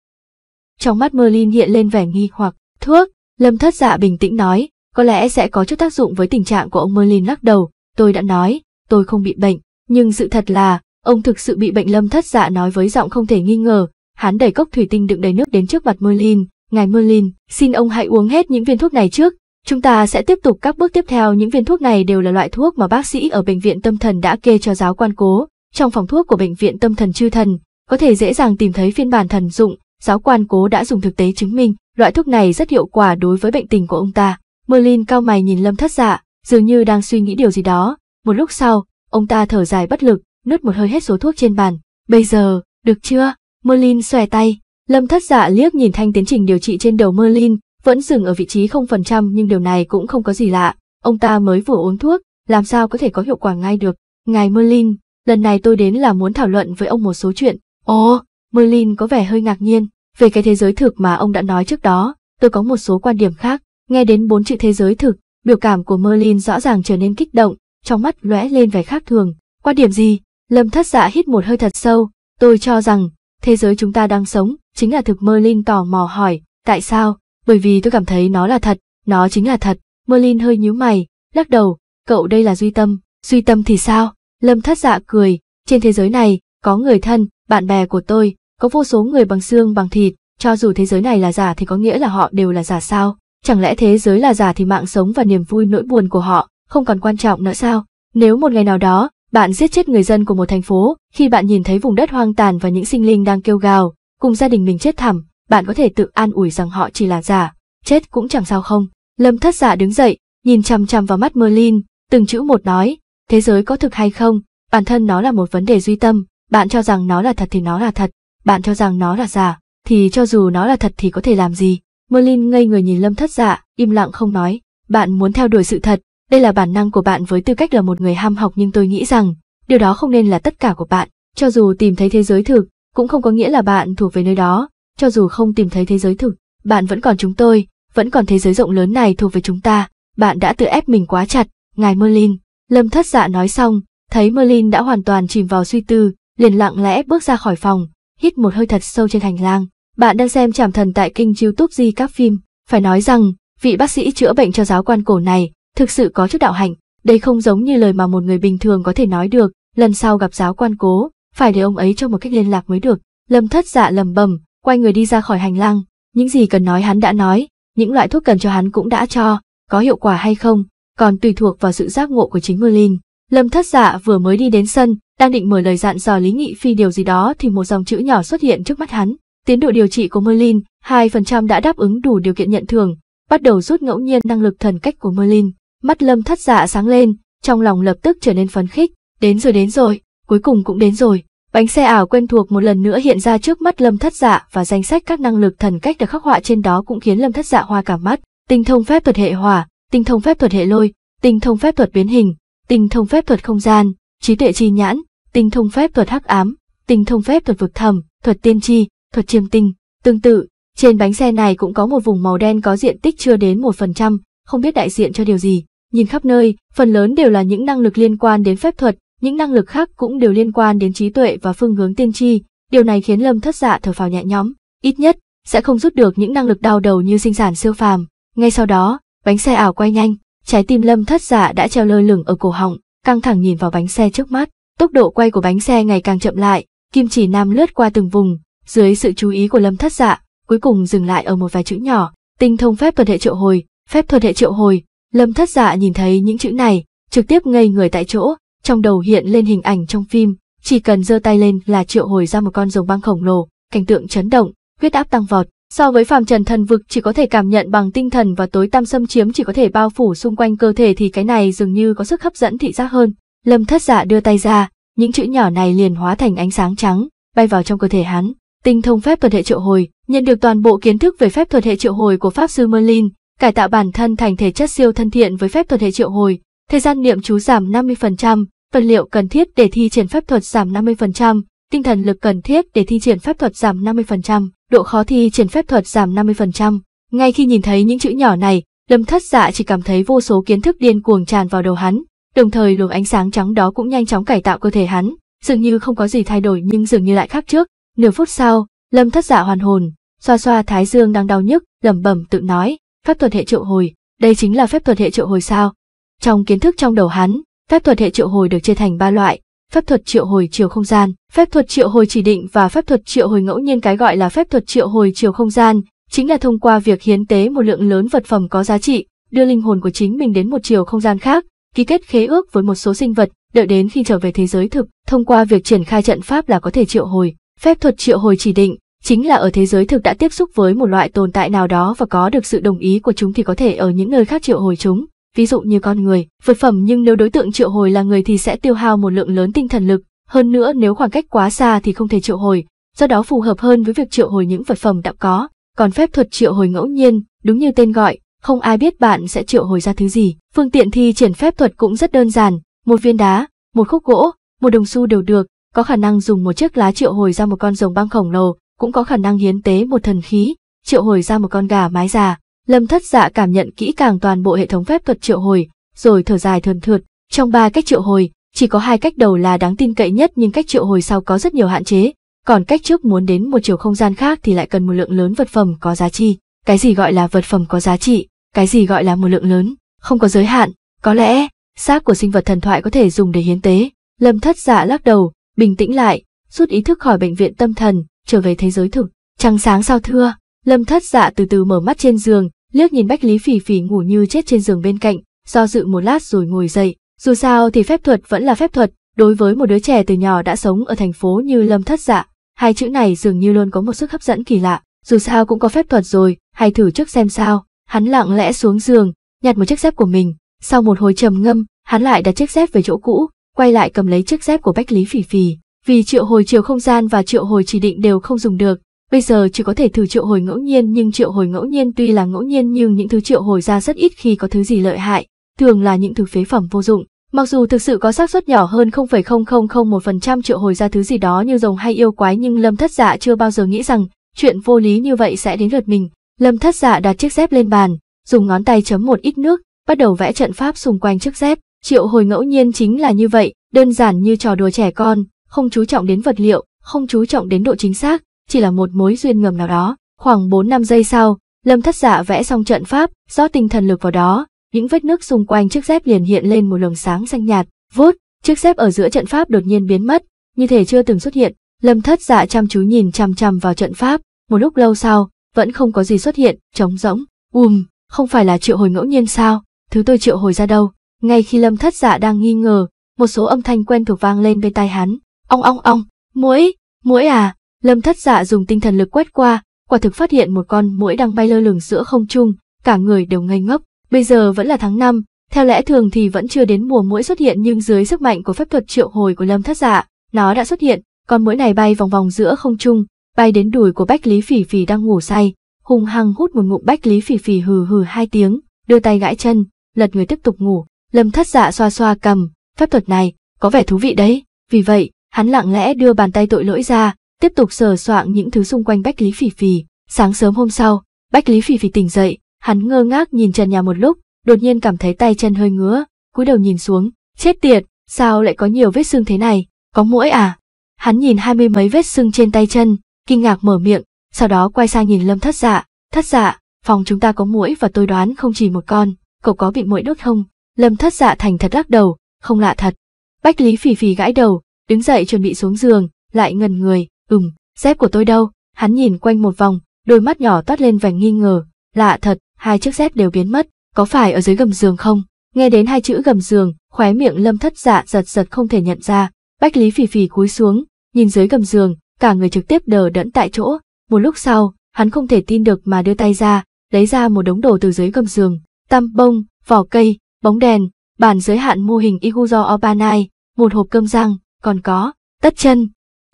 Trong mắt Merlin hiện lên vẻ nghi hoặc, thuốc, lâm thất dạ bình tĩnh nói, có lẽ sẽ có chút tác dụng với tình trạng của ông Merlin lắc đầu, tôi đã nói, tôi không bị bệnh, nhưng sự thật là, ông thực sự bị bệnh lâm thất dạ nói với giọng không thể nghi ngờ, hắn đẩy cốc thủy tinh đựng đầy nước đến trước mặt Merlin, ngài Merlin, xin ông hãy uống hết những viên thuốc này trước, chúng ta sẽ tiếp tục các bước tiếp theo những viên thuốc này đều là loại thuốc mà bác sĩ ở bệnh viện tâm thần đã kê cho giáo quan cố, trong phòng thuốc của bệnh viện tâm thần chư thần, có thể dễ dàng tìm thấy phiên bản thần dụng, giáo quan cố đã dùng thực tế chứng minh, loại thuốc này rất hiệu quả đối với bệnh tình của ông ta. Merlin cao mày nhìn lâm thất dạ, dường như đang suy nghĩ điều gì đó. Một lúc sau, ông ta thở dài bất lực, nứt một hơi hết số thuốc trên bàn. Bây giờ, được chưa? Merlin xòe tay. Lâm thất dạ liếc nhìn thanh tiến trình điều trị trên đầu Merlin, vẫn dừng ở vị trí 0% nhưng điều này cũng không có gì lạ. Ông ta mới vừa uống thuốc, làm sao có thể có hiệu quả ngay được. Ngài Merlin, lần này tôi đến là muốn thảo luận với ông một số chuyện. Ồ, Merlin có vẻ hơi ngạc nhiên, về cái thế giới thực mà ông đã nói trước đó, tôi có một số quan điểm khác, nghe đến bốn chữ thế giới thực, biểu cảm của Merlin rõ ràng trở nên kích động, trong mắt lóe lên vẻ khác thường. Quan điểm gì? Lâm thất dạ hít một hơi thật sâu, tôi cho rằng, thế giới chúng ta đang sống, chính là thực Merlin tò mò hỏi, tại sao? Bởi vì tôi cảm thấy nó là thật, nó chính là thật. Merlin hơi nhíu mày, lắc đầu, cậu đây là duy tâm, duy tâm thì sao? Lâm thất dạ cười, trên thế giới này, có người thân, bạn bè của tôi, có vô số người bằng xương bằng thịt, cho dù thế giới này là giả thì có nghĩa là họ đều là giả sao? Chẳng lẽ thế giới là giả thì mạng sống và niềm vui nỗi buồn của họ không còn quan trọng nữa sao? Nếu một ngày nào đó, bạn giết chết người dân của một thành phố, khi bạn nhìn thấy vùng đất hoang tàn và những sinh linh đang kêu gào, cùng gia đình mình chết thảm, bạn có thể tự an ủi rằng họ chỉ là giả, chết cũng chẳng sao không. Lâm thất giả dạ đứng dậy, nhìn chằm chằm vào mắt Merlin, từng chữ một nói, thế giới có thực hay không, bản thân nó là một vấn đề duy tâm, bạn cho rằng nó là thật thì nó là thật, bạn cho rằng nó là giả, thì cho dù nó là thật thì có thể làm gì. Merlin ngây người nhìn lâm thất dạ, im lặng không nói. Bạn muốn theo đuổi sự thật, đây là bản năng của bạn với tư cách là một người ham học nhưng tôi nghĩ rằng, điều đó không nên là tất cả của bạn. Cho dù tìm thấy thế giới thực, cũng không có nghĩa là bạn thuộc về nơi đó. Cho dù không tìm thấy thế giới thực, bạn vẫn còn chúng tôi, vẫn còn thế giới rộng lớn này thuộc về chúng ta. Bạn đã tự ép mình quá chặt, ngài Merlin. Lâm thất dạ nói xong, thấy Merlin đã hoàn toàn chìm vào suy tư, liền lặng lẽ bước ra khỏi phòng, hít một hơi thật sâu trên hành lang. Bạn đang xem Trảm Thần tại kênh YouTube Di các phim. Phải nói rằng, vị bác sĩ chữa bệnh cho giáo quan cổ này thực sự có chút đạo hạnh, đây không giống như lời mà một người bình thường có thể nói được, lần sau gặp giáo quan cố, phải để ông ấy cho một cách liên lạc mới được. Lâm Thất Dạ lầm bầm, quay người đi ra khỏi hành lang, những gì cần nói hắn đã nói, những loại thuốc cần cho hắn cũng đã cho, có hiệu quả hay không, còn tùy thuộc vào sự giác ngộ của chính Merlin. Lâm Thất Dạ vừa mới đi đến sân, đang định mở lời dặn dò Lý Nghị Phi điều gì đó thì một dòng chữ nhỏ xuất hiện trước mắt hắn. Tiến độ điều trị của Merlin, 2% đã đáp ứng đủ điều kiện nhận thưởng, bắt đầu rút ngẫu nhiên năng lực thần cách của Merlin. Mắt Lâm Thất Dạ sáng lên, trong lòng lập tức trở nên phấn khích, đến rồi đến rồi, cuối cùng cũng đến rồi. Bánh xe ảo quen thuộc một lần nữa hiện ra trước mắt Lâm Thất Dạ và danh sách các năng lực thần cách được khắc họa trên đó cũng khiến Lâm Thất Dạ hoa cả mắt. Tinh thông phép thuật hệ hỏa, tinh thông phép thuật hệ lôi, tinh thông phép thuật biến hình, tinh thông phép thuật không gian, trí tuệ chi nhãn, tinh thông phép thuật hắc ám, tinh thông phép thuật vực thầm, thuật tiên tri, thuật chiêm tinh. Tương tự, trên bánh xe này cũng có một vùng màu đen có diện tích chưa đến 1%, không biết đại diện cho điều gì. Nhìn khắp nơi, phần lớn đều là những năng lực liên quan đến phép thuật, những năng lực khác cũng đều liên quan đến trí tuệ và phương hướng tiên tri. Điều này khiến Lâm Thất Dạ thở phào nhẹ nhõm, ít nhất sẽ không rút được những năng lực đau đầu như sinh sản siêu phàm. Ngay sau đó, bánh xe ảo quay nhanh, trái tim Lâm Thất Dạ đã treo lơ lửng ở cổ họng, căng thẳng nhìn vào bánh xe trước mắt. Tốc độ quay của bánh xe ngày càng chậm lại, kim chỉ nam lướt qua từng vùng, dưới sự chú ý của lâm thất dạ, cuối cùng dừng lại ở một vài chữ nhỏ, tinh thông phép thuật hệ triệu hồi, phép thuật hệ triệu hồi. Lâm thất dạ nhìn thấy những chữ này, trực tiếp ngây người tại chỗ, trong đầu hiện lên hình ảnh trong phim, chỉ cần giơ tay lên là triệu hồi ra một con rồng băng khổng lồ, cảnh tượng chấn động, huyết áp tăng vọt, So với phàm trần thần vực chỉ có thể cảm nhận bằng tinh thần và tối tam xâm chiếm chỉ có thể bao phủ xung quanh cơ thể thì cái này dường như có sức hấp dẫn thị giác hơn. Lâm thất dạ đưa tay ra, những chữ nhỏ này liền hóa thành ánh sáng trắng, bay vào trong cơ thể hắn. Tinh thông phép thuật hệ triệu hồi, nhận được toàn bộ kiến thức về phép thuật hệ triệu hồi của pháp sư Merlin, cải tạo bản thân thành thể chất siêu thân thiện với phép thuật hệ triệu hồi, thời gian niệm chú giảm 50%, vật liệu cần thiết để thi triển phép thuật giảm 50%, tinh thần lực cần thiết để thi triển phép thuật giảm 50% độ khó thi triển phép thuật giảm 50%. Ngay khi nhìn thấy những chữ nhỏ này, Lâm Thất Dạ chỉ cảm thấy vô số kiến thức điên cuồng tràn vào đầu hắn, đồng thời luồng ánh sáng trắng đó cũng nhanh chóng cải tạo cơ thể hắn, dường như không có gì thay đổi nhưng dường như lại khác trước. Nửa phút sau, Lâm Thất Dạ hoàn hồn, xoa xoa thái dương đang đau nhức, lẩm bẩm tự nói, phép thuật hệ triệu hồi, đây chính là phép thuật hệ triệu hồi sao? Trong kiến thức trong đầu hắn, phép thuật hệ triệu hồi được chia thành ba loại, phép thuật triệu hồi chiều không gian phép thuật triệu hồi chỉ định và phép thuật triệu hồi ngẫu nhiên cái gọi là phép thuật triệu hồi chiều không gian chính là thông qua việc hiến tế một lượng lớn vật phẩm có giá trị đưa linh hồn của chính mình đến một chiều không gian khác ký kết khế ước với một số sinh vật đợi đến khi trở về thế giới thực thông qua việc triển khai trận pháp là có thể triệu hồi phép thuật triệu hồi chỉ định chính là ở thế giới thực đã tiếp xúc với một loại tồn tại nào đó và có được sự đồng ý của chúng thì có thể ở những nơi khác triệu hồi chúng ví dụ như con người, vật phẩm nhưng nếu đối tượng triệu hồi là người thì sẽ tiêu hao một lượng lớn tinh thần lực, hơn nữa nếu khoảng cách quá xa thì không thể triệu hồi, do đó phù hợp hơn với việc triệu hồi những vật phẩm đã có. Còn phép thuật triệu hồi ngẫu nhiên, đúng như tên gọi, không ai biết bạn sẽ triệu hồi ra thứ gì. Phương tiện thi triển phép thuật cũng rất đơn giản, một viên đá, một khúc gỗ, một đồng xu đều được, có khả năng dùng một chiếc lá triệu hồi ra một con rồng băng khổng lồ, cũng có khả năng hiến tế một thần khí, triệu hồi ra một con gà mái già. Lâm thất dạ cảm nhận kỹ càng toàn bộ hệ thống phép thuật triệu hồi, rồi thở dài thườn thượt. Trong ba cách triệu hồi, chỉ có hai cách đầu là đáng tin cậy nhất nhưng cách triệu hồi sau có rất nhiều hạn chế, còn cách trước muốn đến một chiều không gian khác thì lại cần một lượng lớn vật phẩm có giá trị. Cái gì gọi là vật phẩm có giá trị, cái gì gọi là một lượng lớn, không có giới hạn, có lẽ, xác của sinh vật thần thoại có thể dùng để hiến tế. Lâm thất dạ lắc đầu, bình tĩnh lại, rút ý thức khỏi bệnh viện tâm thần, trở về thế giới thực. Trăng sáng sao thưa, lâm thất dạ từ từ mở mắt trên giường, liếc nhìn Bách Lý Phỉ Phỉ ngủ như chết trên giường bên cạnh, do dự một lát rồi ngồi dậy. Dù sao thì phép thuật vẫn là phép thuật, đối với một đứa trẻ từ nhỏ đã sống ở thành phố như Lâm Thất Dạ, hai chữ này dường như luôn có một sức hấp dẫn kỳ lạ. Dù sao cũng có phép thuật rồi, hay thử trước xem sao. Hắn lặng lẽ xuống giường, nhặt một chiếc dép của mình, sau một hồi trầm ngâm, hắn lại đặt chiếc dép về chỗ cũ, quay lại cầm lấy chiếc dép của Bách Lý Phỉ Phỉ. Vì triệu hồi chiều không gian và triệu hồi chỉ định đều không dùng được, Bây giờ chỉ có thể thử triệu hồi ngẫu nhiên nhưng triệu hồi ngẫu nhiên tuy là ngẫu nhiên nhưng những thứ triệu hồi ra rất ít khi có thứ gì lợi hại, thường là những thứ phế phẩm vô dụng. Mặc dù thực sự có xác suất nhỏ hơn 0,0001% triệu hồi ra thứ gì đó như rồng hay yêu quái nhưng Lâm Thất Dạ chưa bao giờ nghĩ rằng chuyện vô lý như vậy sẽ đến lượt mình. Lâm Thất Dạ đặt chiếc dép lên bàn, dùng ngón tay chấm một ít nước, bắt đầu vẽ trận pháp xung quanh chiếc dép. Triệu hồi ngẫu nhiên chính là như vậy, đơn giản như trò đùa trẻ con, không chú trọng đến vật liệu, không chú trọng đến độ chính xác, chỉ là một mối duyên ngầm nào đó. Khoảng 4 năm giây sau, Lâm Thất Dạ vẽ xong trận pháp, do tinh thần lực vào đó, những vết nước xung quanh chiếc dép liền hiện lên một luồng sáng xanh nhạt, vút, chiếc dép ở giữa trận pháp đột nhiên biến mất, như thể chưa từng xuất hiện. Lâm Thất Dạ chăm chú nhìn chằm chằm vào trận pháp, một lúc lâu sau, vẫn không có gì xuất hiện, trống rỗng. Ùm, không phải là triệu hồi ngẫu nhiên sao? Thứ tôi triệu hồi ra đâu? Ngay khi Lâm Thất Dạ đang nghi ngờ, một số âm thanh quen thuộc vang lên bên tai hắn. Ong ong ong, muỗi, muỗi à, Lâm thất dạ dùng tinh thần lực quét qua, quả thực phát hiện một con muỗi đang bay lơ lửng giữa không trung, cả người đều ngây ngốc. Bây giờ vẫn là tháng 5, theo lẽ thường thì vẫn chưa đến mùa muỗi xuất hiện nhưng dưới sức mạnh của phép thuật triệu hồi của Lâm thất dạ, nó đã xuất hiện, con muỗi này bay vòng vòng giữa không trung, bay đến đùi của Bách Lý Phỉ Phỉ đang ngủ say, hung hăng hút một ngụm Bách Lý Phỉ Phỉ hừ hừ hai tiếng, đưa tay gãi chân, lật người tiếp tục ngủ. Lâm thất dạ xoa xoa cầm, phép thuật này, có vẻ thú vị đấy, vì vậy, hắn lặng lẽ đưa bàn tay tội lỗi ra, tiếp tục sờ soạng những thứ xung quanh Bách Lý Phỉ Phỉ. Sáng sớm hôm sau, Bách Lý Phỉ Phỉ tỉnh dậy, hắn ngơ ngác nhìn trần nhà một lúc, đột nhiên cảm thấy tay chân hơi ngứa, cúi đầu nhìn xuống, chết tiệt, sao lại có nhiều vết sưng thế này, có mũi à? Hắn nhìn hai mươi mấy vết sưng trên tay chân, kinh ngạc mở miệng, sau đó quay sang nhìn Lâm Thất Dạ, "Thất Dạ, phòng chúng ta có muỗi và tôi đoán không chỉ một con, cậu có bị muỗi đốt không?" Lâm Thất Dạ thành thật lắc đầu, "Không lạ thật." Bách Lý phì phì gãi đầu, đứng dậy chuẩn bị xuống giường, lại ngần người, Ừm, dép của tôi đâu? Hắn nhìn quanh một vòng, đôi mắt nhỏ toát lên vẻ nghi ngờ. Lạ thật, hai chiếc dép đều biến mất, có phải ở dưới gầm giường không? Nghe đến hai chữ gầm giường, khóe miệng lâm thất dạ giật giật không thể nhận ra. Bách Lý phì phì cúi xuống, nhìn dưới gầm giường, cả người trực tiếp đờ đẫn tại chỗ. Một lúc sau, hắn không thể tin được mà đưa tay ra, lấy ra một đống đồ từ dưới gầm giường. Tam bông, vỏ cây, bóng đèn, bàn giới hạn mô hình Iguzo Obanai, một hộp cơm răng, còn có, tất chân,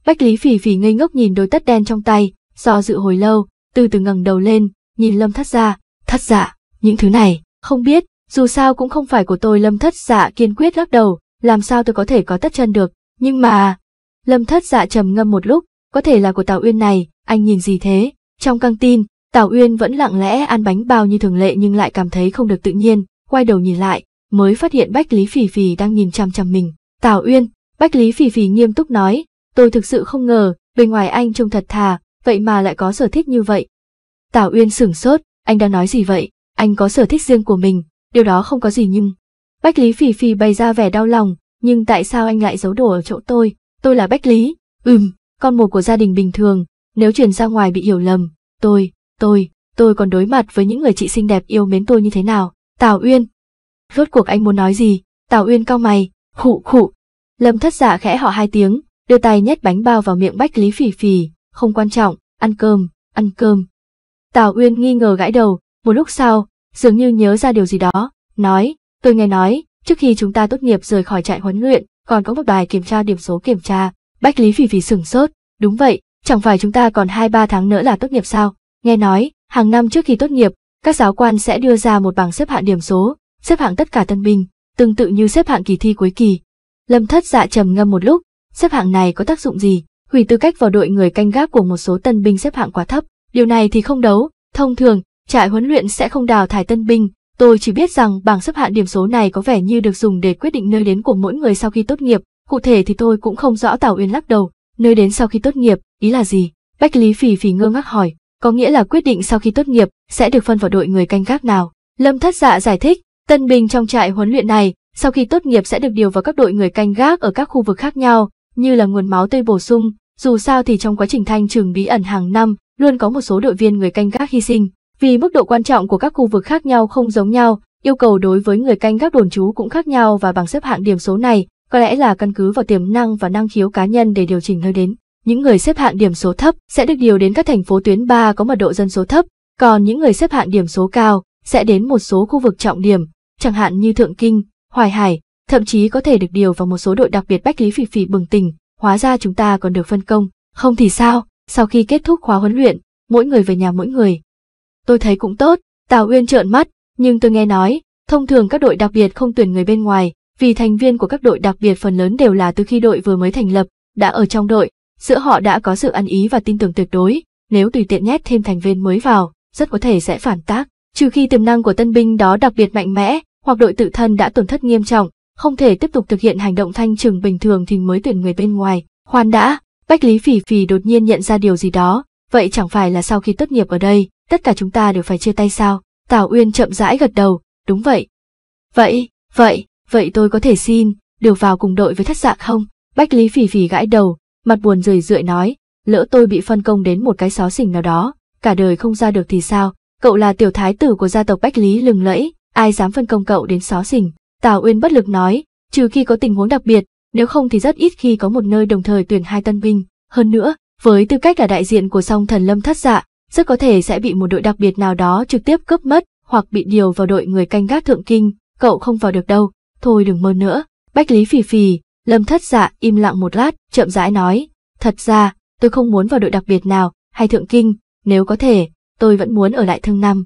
Bách Lý Phỉ Phỉ ngây ngốc nhìn đôi tất đen trong tay, do dự hồi lâu, từ từ ngẩng đầu lên, nhìn Lâm Thất Dạ, "Thất Dạ, những thứ này, không biết, dù sao cũng không phải của tôi." Lâm Thất Dạ kiên quyết lắc đầu, "Làm sao tôi có thể có tất chân được, nhưng mà..." Lâm Thất Dạ trầm ngâm một lúc, "Có thể là của Tào Uyên này, anh nhìn gì thế?" Trong căng tin, Tào Uyên vẫn lặng lẽ ăn bánh bao như thường lệ nhưng lại cảm thấy không được tự nhiên, quay đầu nhìn lại, mới phát hiện Bách Lý Phỉ Phỉ đang nhìn chằm chằm mình. "Tào Uyên." Bách Lý Phỉ Phỉ nghiêm túc nói, Tôi thực sự không ngờ, bên ngoài anh trông thật thà, vậy mà lại có sở thích như vậy. tào Uyên sửng sốt, anh đang nói gì vậy? Anh có sở thích riêng của mình, điều đó không có gì nhưng... Bách Lý phì phì bày ra vẻ đau lòng, nhưng tại sao anh lại giấu đồ ở chỗ tôi? Tôi là Bách Lý, ừm, con một của gia đình bình thường, nếu truyền ra ngoài bị hiểu lầm, tôi, tôi, tôi còn đối mặt với những người chị xinh đẹp yêu mến tôi như thế nào? Tào Uyên. Rốt cuộc anh muốn nói gì? Tào Uyên cau mày, khụ khụ. Lâm thất giả dạ khẽ họ hai tiếng, đưa tay nhét bánh bao vào miệng Bách Lý Phỉ phì không quan trọng, ăn cơm, ăn cơm. Tào Uyên nghi ngờ gãi đầu, một lúc sau, dường như nhớ ra điều gì đó, nói, tôi nghe nói, trước khi chúng ta tốt nghiệp rời khỏi trại huấn luyện, còn có một bài kiểm tra điểm số kiểm tra. Bách Lý Phỉ phì sửng sốt, đúng vậy, chẳng phải chúng ta còn hai ba tháng nữa là tốt nghiệp sao? Nghe nói, hàng năm trước khi tốt nghiệp, các giáo quan sẽ đưa ra một bảng xếp hạng điểm số, xếp hạng tất cả tân binh, tương tự như xếp hạng kỳ thi cuối kỳ. Lâm Thất Dạ trầm ngâm một lúc, Xếp hạng này có tác dụng gì? Hủy tư cách vào đội người canh gác của một số tân binh xếp hạng quá thấp. Điều này thì không đấu, thông thường, trại huấn luyện sẽ không đào thải tân binh. Tôi chỉ biết rằng bảng xếp hạng điểm số này có vẻ như được dùng để quyết định nơi đến của mỗi người sau khi tốt nghiệp. Cụ thể thì tôi cũng không rõ Tào Uyên lắc đầu, nơi đến sau khi tốt nghiệp, ý là gì? Bách Lý phì phì ngơ ngác hỏi, có nghĩa là quyết định sau khi tốt nghiệp sẽ được phân vào đội người canh gác nào? Lâm Thất Dạ giải thích, tân binh trong trại huấn luyện này, sau khi tốt nghiệp sẽ được điều vào các đội người canh gác ở các khu vực khác nhau, như là nguồn máu tươi bổ sung, dù sao thì trong quá trình thanh trừng bí ẩn hàng năm, luôn có một số đội viên người canh gác hy sinh. Vì mức độ quan trọng của các khu vực khác nhau không giống nhau, yêu cầu đối với người canh gác đồn trú cũng khác nhau và bảng xếp hạng điểm số này có lẽ là căn cứ vào tiềm năng và năng khiếu cá nhân để điều chỉnh nơi đến. Những người xếp hạng điểm số thấp sẽ được điều đến các thành phố tuyến 3 có mật độ dân số thấp, còn những người xếp hạng điểm số cao sẽ đến một số khu vực trọng điểm, chẳng hạn như Thượng Kinh, Hoài Hải, thậm chí có thể được điều vào một số đội đặc biệt Bách Lý Phỉ Phỉ bừng tỉnh, hóa ra chúng ta còn được phân công, không thì sao, sau khi kết thúc khóa huấn luyện, mỗi người về nhà mỗi người. Tôi thấy cũng tốt, Tào Uyên trợn mắt, nhưng tôi nghe nói, thông thường các đội đặc biệt không tuyển người bên ngoài, vì thành viên của các đội đặc biệt phần lớn đều là từ khi đội vừa mới thành lập, đã ở trong đội, giữa họ đã có sự ăn ý và tin tưởng tuyệt đối, nếu tùy tiện nhét thêm thành viên mới vào, rất có thể sẽ phản tác, trừ khi tiềm năng của tân binh đó đặc biệt mạnh mẽ, hoặc đội tự thân đã tổn thất nghiêm trọng, không thể tiếp tục thực hiện hành động thanh trừng bình thường thì mới tuyển người bên ngoài. Khoan đã, Bách Lý Phỉ Phỉ đột nhiên nhận ra điều gì đó, vậy chẳng phải là sau khi tốt nghiệp ở đây, tất cả chúng ta đều phải chia tay sao? Tào Uyên chậm rãi gật đầu, đúng vậy. Vậy, vậy, vậy tôi có thể xin, được vào cùng đội với thất dạ không? Bách Lý Phỉ Phỉ gãi đầu, mặt buồn rười rượi nói, lỡ tôi bị phân công đến một cái xó xỉnh nào đó, cả đời không ra được thì sao? Cậu là tiểu thái tử của gia tộc Bách Lý lừng lẫy, ai dám phân công cậu đến xó xỉnh? Tào Uyên bất lực nói, trừ khi có tình huống đặc biệt, nếu không thì rất ít khi có một nơi đồng thời tuyển hai tân binh. Hơn nữa, với tư cách là đại diện của song thần lâm thất dạ, rất có thể sẽ bị một đội đặc biệt nào đó trực tiếp cướp mất hoặc bị điều vào đội người canh gác thượng kinh, cậu không vào được đâu, thôi đừng mơ nữa. Bách Lý phì phì, lâm thất dạ im lặng một lát, chậm rãi nói, thật ra, tôi không muốn vào đội đặc biệt nào, hay thượng kinh, nếu có thể, tôi vẫn muốn ở lại thương năm.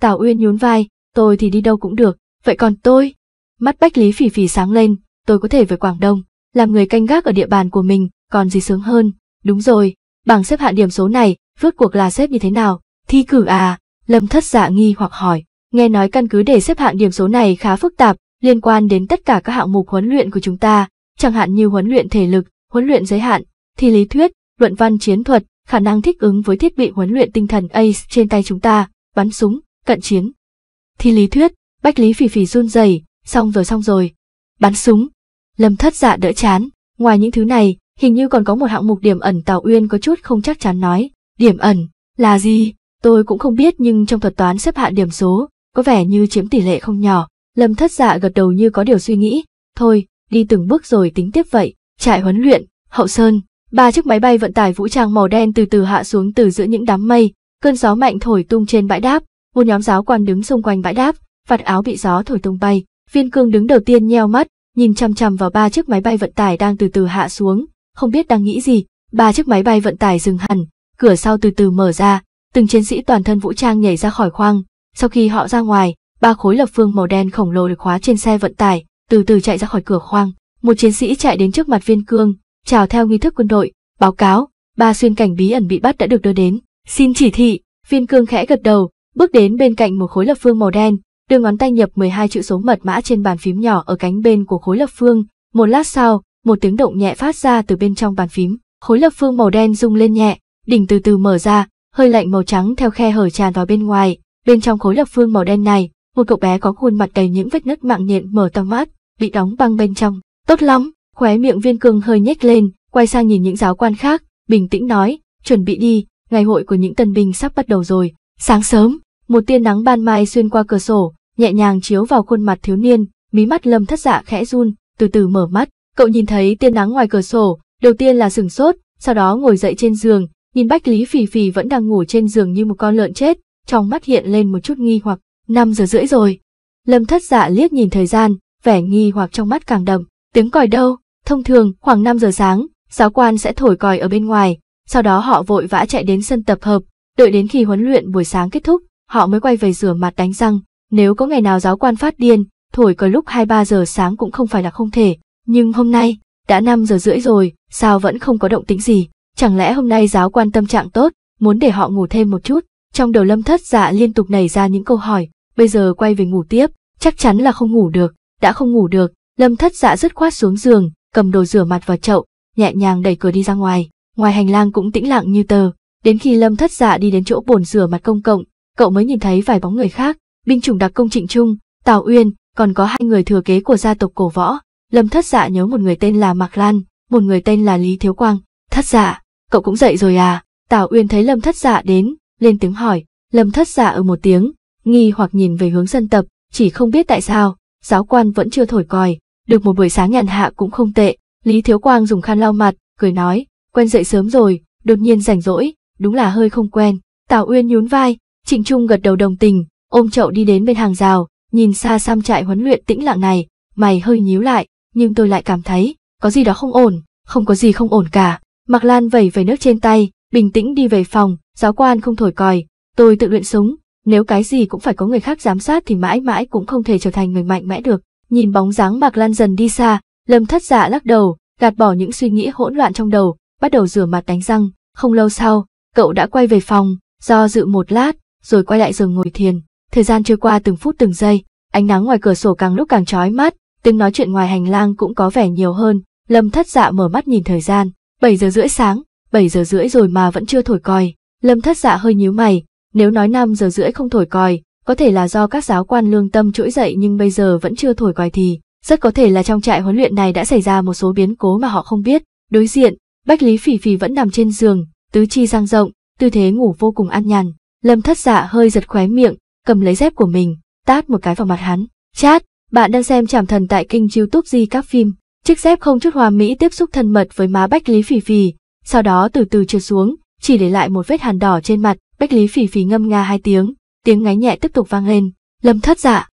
Tào Uyên nhún vai, tôi thì đi đâu cũng được, vậy còn tôi? Mắt Bách Lý Phỉ Phỉ sáng lên, tôi có thể về Quảng Đông, làm người canh gác ở địa bàn của mình, còn gì sướng hơn. Đúng rồi, bảng xếp hạng điểm số này, rốt cuộc là xếp như thế nào? Thi cử à? Lâm Thất Dạ nghi hoặc hỏi. Nghe nói căn cứ để xếp hạng điểm số này khá phức tạp, liên quan đến tất cả các hạng mục huấn luyện của chúng ta, chẳng hạn như huấn luyện thể lực, huấn luyện giới hạn, thi lý thuyết, luận văn chiến thuật, khả năng thích ứng với thiết bị huấn luyện tinh thần ACE trên tay chúng ta, bắn súng, cận chiến. Thi lý thuyết, Bách Lý Phỉ Phỉ run rẩy, xong rồi xong rồi. Bắn súng. Lâm thất dạ đỡ chán. Ngoài những thứ này, hình như còn có một hạng mục điểm ẩn Tào Uyên có chút không chắc chắn nói. Điểm ẩn, là gì? Tôi cũng không biết nhưng trong thuật toán xếp hạng điểm số, có vẻ như chiếm tỷ lệ không nhỏ. Lâm thất dạ gật đầu như có điều suy nghĩ. Thôi, đi từng bước rồi tính tiếp vậy. Trại huấn luyện, hậu sơn, ba chiếc máy bay vận tải vũ trang màu đen từ từ hạ xuống từ giữa những đám mây, cơn gió mạnh thổi tung trên bãi đáp, một nhóm giáo quan đứng xung quanh bãi đáp, vạt áo bị gió thổi tung bay, Viên cương đứng đầu tiên nheo mắt, nhìn chằm chằm vào ba chiếc máy bay vận tải đang từ từ hạ xuống, không biết đang nghĩ gì. Ba chiếc máy bay vận tải dừng hẳn, cửa sau từ từ mở ra, từng chiến sĩ toàn thân vũ trang nhảy ra khỏi khoang. Sau khi họ ra ngoài, ba khối lập phương màu đen khổng lồ được khóa trên xe vận tải, từ từ chạy ra khỏi cửa khoang. Một chiến sĩ chạy đến trước mặt viên cương, chào theo nghi thức quân đội, báo cáo, ba xuyên cảnh bí ẩn bị bắt đã được đưa đến. Xin chỉ thị, viên cương khẽ gật đầu, bước đến bên cạnh một khối lập phương màu đen, đưa ngón tay nhập 12 chữ số mật mã trên bàn phím nhỏ ở cánh bên của khối lập phương. Một lát sau, một tiếng động nhẹ phát ra từ bên trong bàn phím, khối lập phương màu đen rung lên nhẹ, đỉnh từ từ mở ra, hơi lạnh màu trắng theo khe hở tràn vào bên ngoài. Bên trong khối lập phương màu đen này, một cậu bé có khuôn mặt đầy những vết nứt mạng nhện mở to mắt, bị đóng băng bên trong. Tốt lắm, khóe miệng viên cường hơi nhếch lên, quay sang nhìn những giáo quan khác, bình tĩnh nói, chuẩn bị đi, ngày hội của những tân binh sắp bắt đầu rồi. Sáng sớm, một tia nắng ban mai xuyên qua cửa sổ, nhẹ nhàng chiếu vào khuôn mặt thiếu niên, mí mắt lâm thất dạ khẽ run, từ từ mở mắt, cậu nhìn thấy tia nắng ngoài cửa sổ, đầu tiên là sửng sốt, sau đó ngồi dậy trên giường, nhìn Bách Lý Phì Phì vẫn đang ngủ trên giường như một con lợn chết, trong mắt hiện lên một chút nghi hoặc, 5 giờ rưỡi rồi. Lâm thất dạ liếc nhìn thời gian, vẻ nghi hoặc trong mắt càng đậm, tiếng còi đâu, thông thường khoảng 5 giờ sáng, giáo quan sẽ thổi còi ở bên ngoài, sau đó họ vội vã chạy đến sân tập hợp, đợi đến khi huấn luyện buổi sáng kết thúc, họ mới quay về rửa mặt đánh răng, nếu có ngày nào giáo quan phát điên, thổi cờ lúc 2-3 giờ sáng cũng không phải là không thể. Nhưng hôm nay, đã 5 giờ rưỡi rồi, sao vẫn không có động tĩnh gì? Chẳng lẽ hôm nay giáo quan tâm trạng tốt, muốn để họ ngủ thêm một chút? Trong đầu lâm thất dạ liên tục nảy ra những câu hỏi, bây giờ quay về ngủ tiếp, chắc chắn là không ngủ được. Đã không ngủ được, lâm thất dạ dứt khoát xuống giường, cầm đồ rửa mặt vào chậu, nhẹ nhàng đẩy cửa đi ra ngoài. Ngoài hành lang cũng tĩnh lặng như tờ, đến khi lâm thất dạ đi đến chỗ bồn rửa mặt công cộng, cậu mới nhìn thấy vài bóng người khác, binh chủng đặc công Trịnh Trung, Tào Uyên, còn có hai người thừa kế của gia tộc cổ võ. Lâm Thất Dạ nhớ một người tên là Mạc Lan, một người tên là Lý Thiếu Quang. Thất Dạ, cậu cũng dậy rồi à? Tào Uyên thấy Lâm Thất Dạ đến, lên tiếng hỏi. Lâm Thất Dạ ở ừ một tiếng, nghi hoặc nhìn về hướng dân tập, chỉ không biết tại sao, giáo quan vẫn chưa thổi còi, được một buổi sáng nhàn hạ cũng không tệ. Lý Thiếu Quang dùng khăn lau mặt, cười nói, quen dậy sớm rồi, đột nhiên rảnh rỗi, đúng là hơi không quen. Tào Uyên nhún vai, Trịnh Trung gật đầu đồng tình, ôm chậu đi đến bên hàng rào, nhìn xa xăm trại huấn luyện tĩnh lặng này, mày hơi nhíu lại, nhưng tôi lại cảm thấy, có gì đó không ổn, không có gì không ổn cả. Mặc Lan vẩy vẩy nước trên tay, bình tĩnh đi về phòng, giáo quan không thổi còi, tôi tự luyện súng, nếu cái gì cũng phải có người khác giám sát thì mãi mãi cũng không thể trở thành người mạnh mẽ được. Nhìn bóng dáng Mặc Lan dần đi xa, Lâm thất dạ lắc đầu, gạt bỏ những suy nghĩ hỗn loạn trong đầu, bắt đầu rửa mặt đánh răng, không lâu sau, cậu đã quay về phòng, do dự một lát, rồi quay lại giường ngồi thiền. Thời gian trôi qua từng phút từng giây, ánh nắng ngoài cửa sổ càng lúc càng chói mắt, tiếng nói chuyện ngoài hành lang cũng có vẻ nhiều hơn. Lâm Thất Dạ mở mắt nhìn thời gian, bảy giờ rưỡi sáng, bảy giờ rưỡi rồi mà vẫn chưa thổi còi. Lâm Thất Dạ hơi nhíu mày, nếu nói năm giờ rưỡi không thổi còi, có thể là do các giáo quan lương tâm trỗi dậy nhưng bây giờ vẫn chưa thổi còi thì rất có thể là trong trại huấn luyện này đã xảy ra một số biến cố mà họ không biết. Đối diện, Bách Lý Phỉ Phỉ vẫn nằm trên giường, tứ chi giang rộng, tư thế ngủ vô cùng an nhàn. Lâm Thất Dạ hơi giật khóe miệng, cầm lấy dép của mình, tát một cái vào mặt hắn. Chát, bạn đang xem Trảm Thần tại kênh youtube Di các phim. Chiếc dép không chút hoa mỹ tiếp xúc thân mật với má Bách Lý Phỉ Phỉ, sau đó từ từ trượt xuống, chỉ để lại một vết hàn đỏ trên mặt, Bách Lý Phỉ Phỉ ngâm nga hai tiếng, tiếng ngáy nhẹ tiếp tục vang lên. Lâm thất dạ.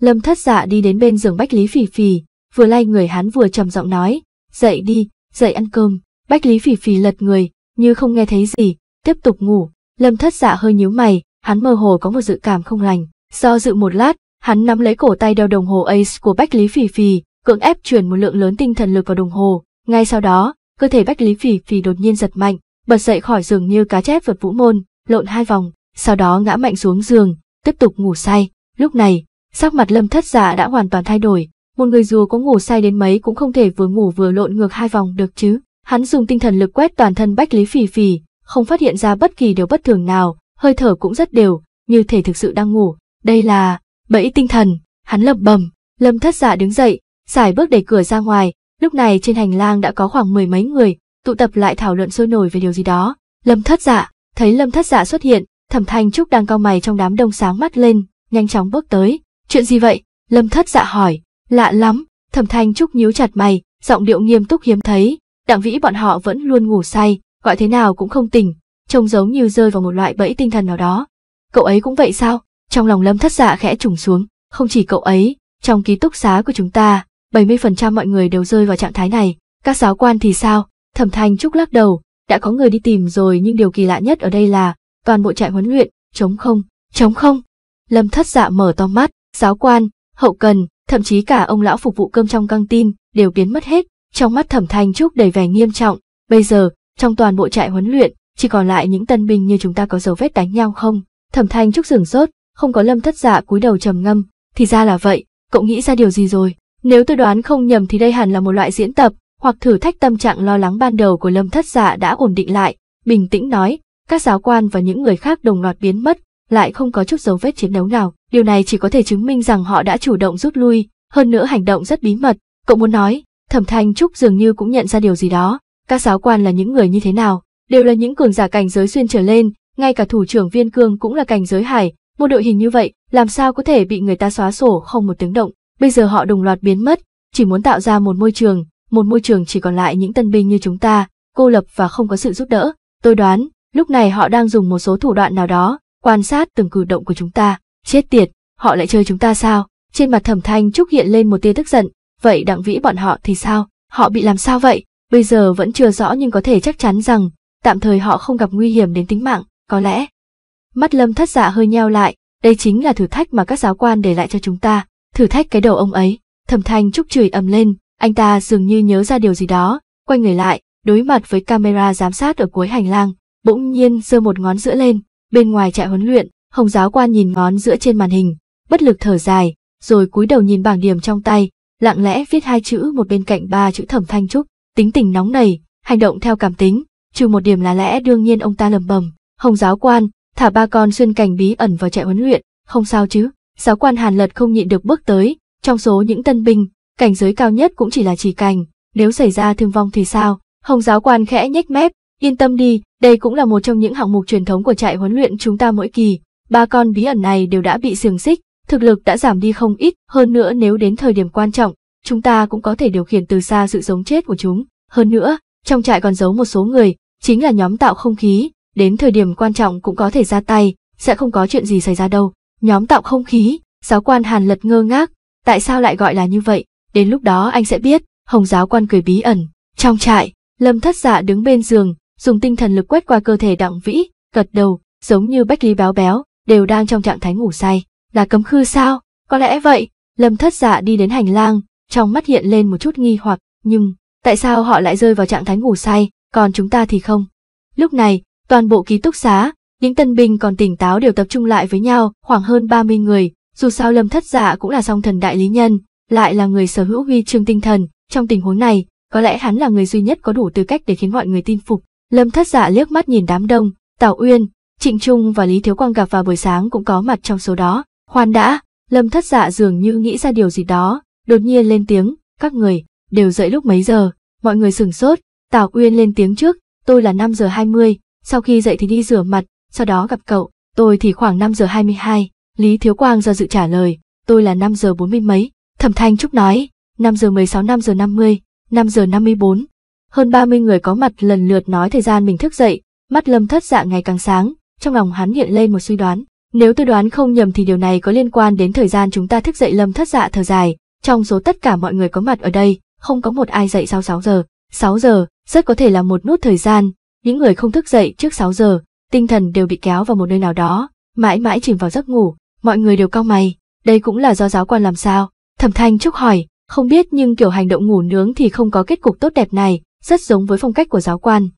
Lâm thất dạ đi đến bên giường Bách Lý Phỉ Phỉ, vừa lay người hắn vừa trầm giọng nói, dậy đi, dậy ăn cơm. Bách Lý Phỉ Phỉ lật người, như không nghe thấy gì, tiếp tục ngủ. Lâm thất dạ hơi nhíu mày, hắn mơ hồ có một dự cảm không lành. Do dự một lát, hắn nắm lấy cổ tay đeo đồng hồ Ace của Bách Lý Phỉ Phỉ, cưỡng ép truyền một lượng lớn tinh thần lực vào đồng hồ. Ngay sau đó, cơ thể Bách Lý Phỉ Phỉ đột nhiên giật mạnh, bật dậy khỏi giường như cá chép vượt vũ môn, lộn hai vòng, sau đó ngã mạnh xuống giường, tiếp tục ngủ say. Lúc này, sắc mặt Lâm Thất Dạ đã hoàn toàn thay đổi, một người dù có ngủ say đến mấy cũng không thể vừa ngủ vừa lộn ngược hai vòng được chứ. Hắn dùng tinh thần lực quét toàn thân Bách Lý Phỉ Phỉ, không phát hiện ra bất kỳ điều bất thường nào, hơi thở cũng rất đều, như thể thực sự đang ngủ. Đây là bẫy tinh thần, hắn lẩm bẩm. Lâm Thất Dạ đứng dậy, xài bước đẩy cửa ra ngoài, lúc này trên hành lang đã có khoảng mười mấy người, tụ tập lại thảo luận sôi nổi về điều gì đó. Lâm Thất Dạ, thấy Lâm Thất Dạ xuất hiện, Thẩm Thanh Trúc đang cao mày trong đám đông sáng mắt lên, nhanh chóng bước tới. "Chuyện gì vậy?" Lâm Thất Dạ hỏi. "Lạ lắm." Thẩm Thanh Trúc nhíu chặt mày, giọng điệu nghiêm túc hiếm thấy, đặng vĩ bọn họ vẫn luôn ngủ say, gọi thế nào cũng không tỉnh, trông giống như rơi vào một loại bẫy tinh thần nào đó. Cậu ấy cũng vậy sao? Trong lòng Lâm Thất Dạ khẽ trùng xuống, không chỉ cậu ấy, trong ký túc xá của chúng ta, 70% mọi người đều rơi vào trạng thái này, các giáo quan thì sao? Thẩm Thanh Trúc lắc đầu, đã có người đi tìm rồi nhưng điều kỳ lạ nhất ở đây là toàn bộ trại huấn luyện, trống không, trống không. Lâm Thất Dạ mở to mắt, giáo quan, hậu cần, thậm chí cả ông lão phục vụ cơm trong căng tin đều biến mất hết, trong mắt Thẩm Thanh Trúc đầy vẻ nghiêm trọng, bây giờ, trong toàn bộ trại huấn luyện, chỉ còn lại những tân binh như chúng ta có dấu vết đánh nhau không thẩm thanh trúc sửng sốt không có lâm thất dạ cúi đầu trầm ngâm thì ra là vậy cậu nghĩ ra điều gì rồi nếu tôi đoán không nhầm thì đây hẳn là một loại diễn tập hoặc thử thách tâm trạng lo lắng ban đầu của lâm thất dạ đã ổn định lại bình tĩnh nói các giáo quan và những người khác đồng loạt biến mất lại không có chút dấu vết chiến đấu nào điều này chỉ có thể chứng minh rằng họ đã chủ động rút lui hơn nữa hành động rất bí mật cậu muốn nói thẩm thanh trúc dường như cũng nhận ra điều gì đó các giáo quan là những người như thế nào đều là những cường giả cảnh giới xuyên trở lên, ngay cả thủ trưởng Viên Cương cũng là cảnh giới hải, một đội hình như vậy, làm sao có thể bị người ta xóa sổ không một tiếng động. Bây giờ họ đồng loạt biến mất, chỉ muốn tạo ra một môi trường, một môi trường chỉ còn lại những tân binh như chúng ta, cô lập và không có sự giúp đỡ. Tôi đoán, lúc này họ đang dùng một số thủ đoạn nào đó, quan sát từng cử động của chúng ta. Chết tiệt, họ lại chơi chúng ta sao? Trên mặt thẩm thanh trúc hiện lên một tia tức giận, vậy đặng vĩ bọn họ thì sao? Họ bị làm sao vậy? Bây giờ vẫn chưa rõ nhưng có thể chắc chắn rằng tạm thời họ không gặp nguy hiểm đến tính mạng, có lẽ. Mắt lâm thất dạ hơi nheo lại, đây chính là thử thách mà các giáo quan để lại cho chúng ta, thử thách cái đầu ông ấy. Thẩm thanh trúc chửi ầm lên, anh ta dường như nhớ ra điều gì đó, quay người lại, đối mặt với camera giám sát ở cuối hành lang, bỗng nhiên giơ một ngón giữa lên, bên ngoài trại huấn luyện, hồng giáo quan nhìn ngón giữa trên màn hình, bất lực thở dài, rồi cúi đầu nhìn bảng điểm trong tay, lặng lẽ viết hai chữ một bên cạnh ba chữ thẩm thanh trúc, tính tình nóng nảy, hành động theo cảm tính, trừ một điểm là lẽ đương nhiên ông ta lầm bầm, hồng giáo quan, thả ba con xuyên cảnh bí ẩn vào trại huấn luyện, không sao chứ, giáo quan hàn lật không nhịn được bước tới, trong số những tân binh, cảnh giới cao nhất cũng chỉ là chỉ cảnh, nếu xảy ra thương vong thì sao, hồng giáo quan khẽ nhếch mép, yên tâm đi, đây cũng là một trong những hạng mục truyền thống của trại huấn luyện chúng ta mỗi kỳ, ba con bí ẩn này đều đã bị xiềng xích, thực lực đã giảm đi không ít, hơn nữa nếu đến thời điểm quan trọng, chúng ta cũng có thể điều khiển từ xa sự sống chết của chúng. Hơn nữa, trong trại còn giấu một số người, chính là nhóm tạo không khí, đến thời điểm quan trọng cũng có thể ra tay, sẽ không có chuyện gì xảy ra đâu. Nhóm tạo không khí, giáo quan Hàn lật ngơ ngác, tại sao lại gọi là như vậy, đến lúc đó anh sẽ biết, Hồng giáo quan cười bí ẩn. Trong trại, Lâm Thất Dạ đứng bên giường, dùng tinh thần lực quét qua cơ thể Đặng Vĩ, gật đầu, giống như Bách Lý béo béo, đều đang trong trạng thái ngủ say. Là cấm khư sao? Có lẽ vậy. Lâm Thất Dạ đi đến hành lang, trong mắt hiện lên một chút nghi hoặc, nhưng tại sao họ lại rơi vào trạng thái ngủ say? còn chúng ta thì không. Lúc này, toàn bộ ký túc xá, những tân binh còn tỉnh táo đều tập trung lại với nhau, khoảng hơn 30 người, dù sao Lâm Thất Dạ cũng là song thần đại lý nhân, lại là người sở hữu huy chương tinh thần, trong tình huống này, có lẽ hắn là người duy nhất có đủ tư cách để khiến mọi người tin phục. Lâm Thất Dạ liếc mắt nhìn đám đông, Tào Uyên, Trịnh Trung và Lý Thiếu Quang gặp vào buổi sáng cũng có mặt trong số đó. hoan đã, Lâm Thất Dạ dường như nghĩ ra điều gì đó, đột nhiên lên tiếng, các người, đều dậy lúc mấy giờ, mọi người sửng sốt, Tào Uyên lên tiếng trước, tôi là 5 giờ 20, sau khi dậy thì đi rửa mặt, sau đó gặp cậu, tôi thì khoảng 5 giờ 22, Lý Thiếu Quang do dự trả lời, tôi là 5 giờ 40 mấy, Thẩm Thanh Trúc nói, 5 giờ 16, 5 giờ 50, 5 giờ 54. Hơn 30 người có mặt lần lượt nói thời gian mình thức dậy, mắt lâm thất dạ ngày càng sáng, trong lòng hắn hiện lên một suy đoán. Nếu tôi đoán không nhầm thì điều này có liên quan đến thời gian chúng ta thức dậy lâm thất dạ thở dài, trong số tất cả mọi người có mặt ở đây, không có một ai dậy sau 6 giờ. 6 giờ, rất có thể là một nút thời gian, những người không thức dậy trước 6 giờ, tinh thần đều bị kéo vào một nơi nào đó, mãi mãi chìm vào giấc ngủ, mọi người đều cao mày, đây cũng là do giáo quan làm sao? Thẩm Thanh Trúc hỏi, không biết nhưng kiểu hành động ngủ nướng thì không có kết cục tốt đẹp này, rất giống với phong cách của giáo quan.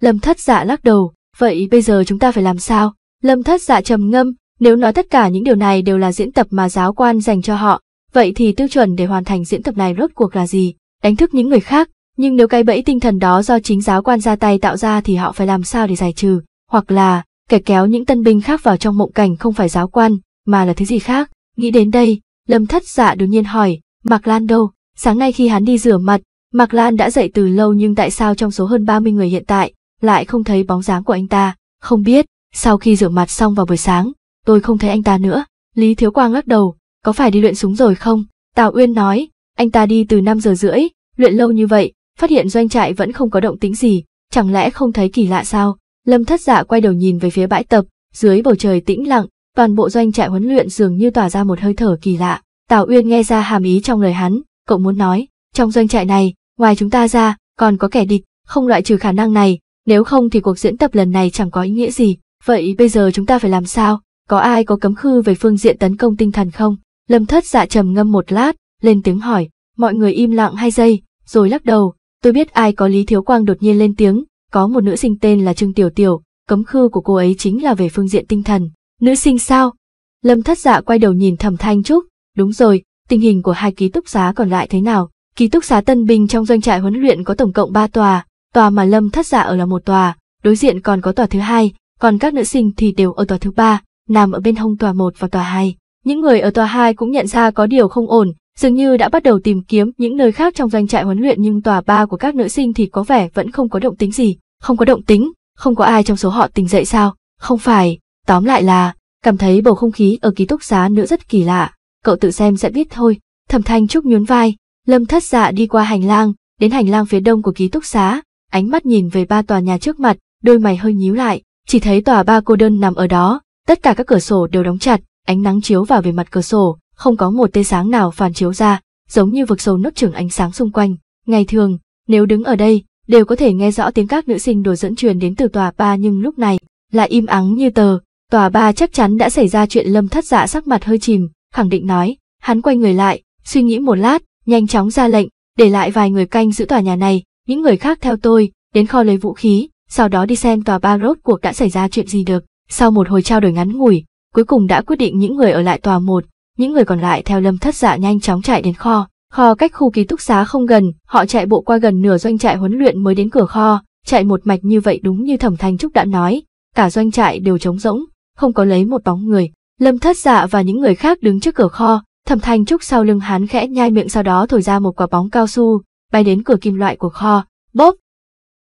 Lâm Thất Dạ lắc đầu, vậy bây giờ chúng ta phải làm sao? Lâm Thất Dạ trầm ngâm, nếu nói tất cả những điều này đều là diễn tập mà giáo quan dành cho họ, vậy thì tiêu chuẩn để hoàn thành diễn tập này rốt cuộc là gì? Đánh thức những người khác, nhưng nếu cái bẫy tinh thần đó do chính giáo quan ra tay tạo ra thì họ phải làm sao để giải trừ, hoặc là kẻ kéo những tân binh khác vào trong mộng cảnh không phải giáo quan, mà là thứ gì khác. Nghĩ đến đây, Lâm thất dạ đột nhiên hỏi, Mạc Lan đâu? Sáng nay khi hắn đi rửa mặt, Mạc Lan đã dậy từ lâu nhưng tại sao trong số hơn 30 người hiện tại, lại không thấy bóng dáng của anh ta? Không biết, sau khi rửa mặt xong vào buổi sáng, tôi không thấy anh ta nữa. Lý Thiếu Quang lắc đầu, có phải đi luyện súng rồi không? Tào Uyên nói, anh ta đi từ 5 giờ rưỡi, luyện lâu như vậy, phát hiện doanh trại vẫn không có động tĩnh gì, chẳng lẽ không thấy kỳ lạ sao? Lâm Thất Dạ quay đầu nhìn về phía bãi tập, dưới bầu trời tĩnh lặng, toàn bộ doanh trại huấn luyện dường như tỏa ra một hơi thở kỳ lạ. Tào Uyên nghe ra hàm ý trong lời hắn, cậu muốn nói, trong doanh trại này, ngoài chúng ta ra, còn có kẻ địch, không loại trừ khả năng này, nếu không thì cuộc diễn tập lần này chẳng có ý nghĩa gì. Vậy bây giờ chúng ta phải làm sao? Có ai có cấm khư về phương diện tấn công tinh thần không? Lâm Thất Dạ trầm ngâm một lát, lên tiếng hỏi, mọi người im lặng hai giây, rồi lắc đầu, Tôi biết ai có Lý Thiếu Quang đột nhiên lên tiếng, có một nữ sinh tên là Trương Tiểu Tiểu, cấm khư của cô ấy chính là về phương diện tinh thần. Nữ sinh sao? Lâm thất dạ quay đầu nhìn thẩm thanh trúc, đúng rồi, tình hình của hai ký túc xá còn lại thế nào? Ký túc xá Tân Bình trong doanh trại huấn luyện có tổng cộng 3 tòa, tòa mà Lâm thất dạ ở là một tòa, đối diện còn có tòa thứ hai, còn các nữ sinh thì đều ở tòa thứ ba, nằm ở bên hông tòa 1 và tòa 2. Những người ở tòa 2 cũng nhận ra có điều không ổn, dường như đã bắt đầu tìm kiếm những nơi khác trong doanh trại huấn luyện nhưng tòa 3 của các nữ sinh thì có vẻ vẫn không có động tính gì, không có động tính, không có ai trong số họ tỉnh dậy sao, không phải, tóm lại là, cảm thấy bầu không khí ở ký túc xá nữ rất kỳ lạ, cậu tự xem sẽ biết thôi, thẩm thanh trúc nhún vai, lâm thất dạ đi qua hành lang, đến hành lang phía đông của ký túc xá, ánh mắt nhìn về ba tòa nhà trước mặt, đôi mày hơi nhíu lại, chỉ thấy tòa ba cô đơn nằm ở đó, tất cả các cửa sổ đều đóng chặt, ánh nắng chiếu vào về mặt cửa sổ, không có một tia sáng nào phản chiếu ra, giống như vực sâu nốt trưởng ánh sáng xung quanh. Ngày thường, nếu đứng ở đây, đều có thể nghe rõ tiếng các nữ sinh đùa dẫn truyền đến từ tòa ba nhưng lúc này, lại im ắng như tờ. Tòa ba chắc chắn đã xảy ra chuyện lâm thất dạ sắc mặt hơi chìm, khẳng định nói, hắn quay người lại, suy nghĩ một lát, nhanh chóng ra lệnh, để lại vài người canh giữ tòa nhà này, những người khác theo tôi, đến kho lấy vũ khí, sau đó đi xem tòa ba rốt cuộc đã xảy ra chuyện gì được. Sau một hồi trao đổi ngắn ngủi, cuối cùng đã quyết định những người ở lại tòa một, những người còn lại theo lâm thất dạ nhanh chóng chạy đến kho. Kho cách khu ký túc xá không gần, họ chạy bộ qua gần nửa doanh trại huấn luyện mới đến cửa kho, chạy một mạch như vậy đúng như Thẩm Thanh Trúc đã nói, cả doanh trại đều trống rỗng, không có lấy một bóng người. Lâm Thất Dạ và những người khác đứng trước cửa kho, Thẩm Thanh Trúc sau lưng hắn khẽ nhai miệng sau đó thổi ra một quả bóng cao su, bay đến cửa kim loại của kho, bóp.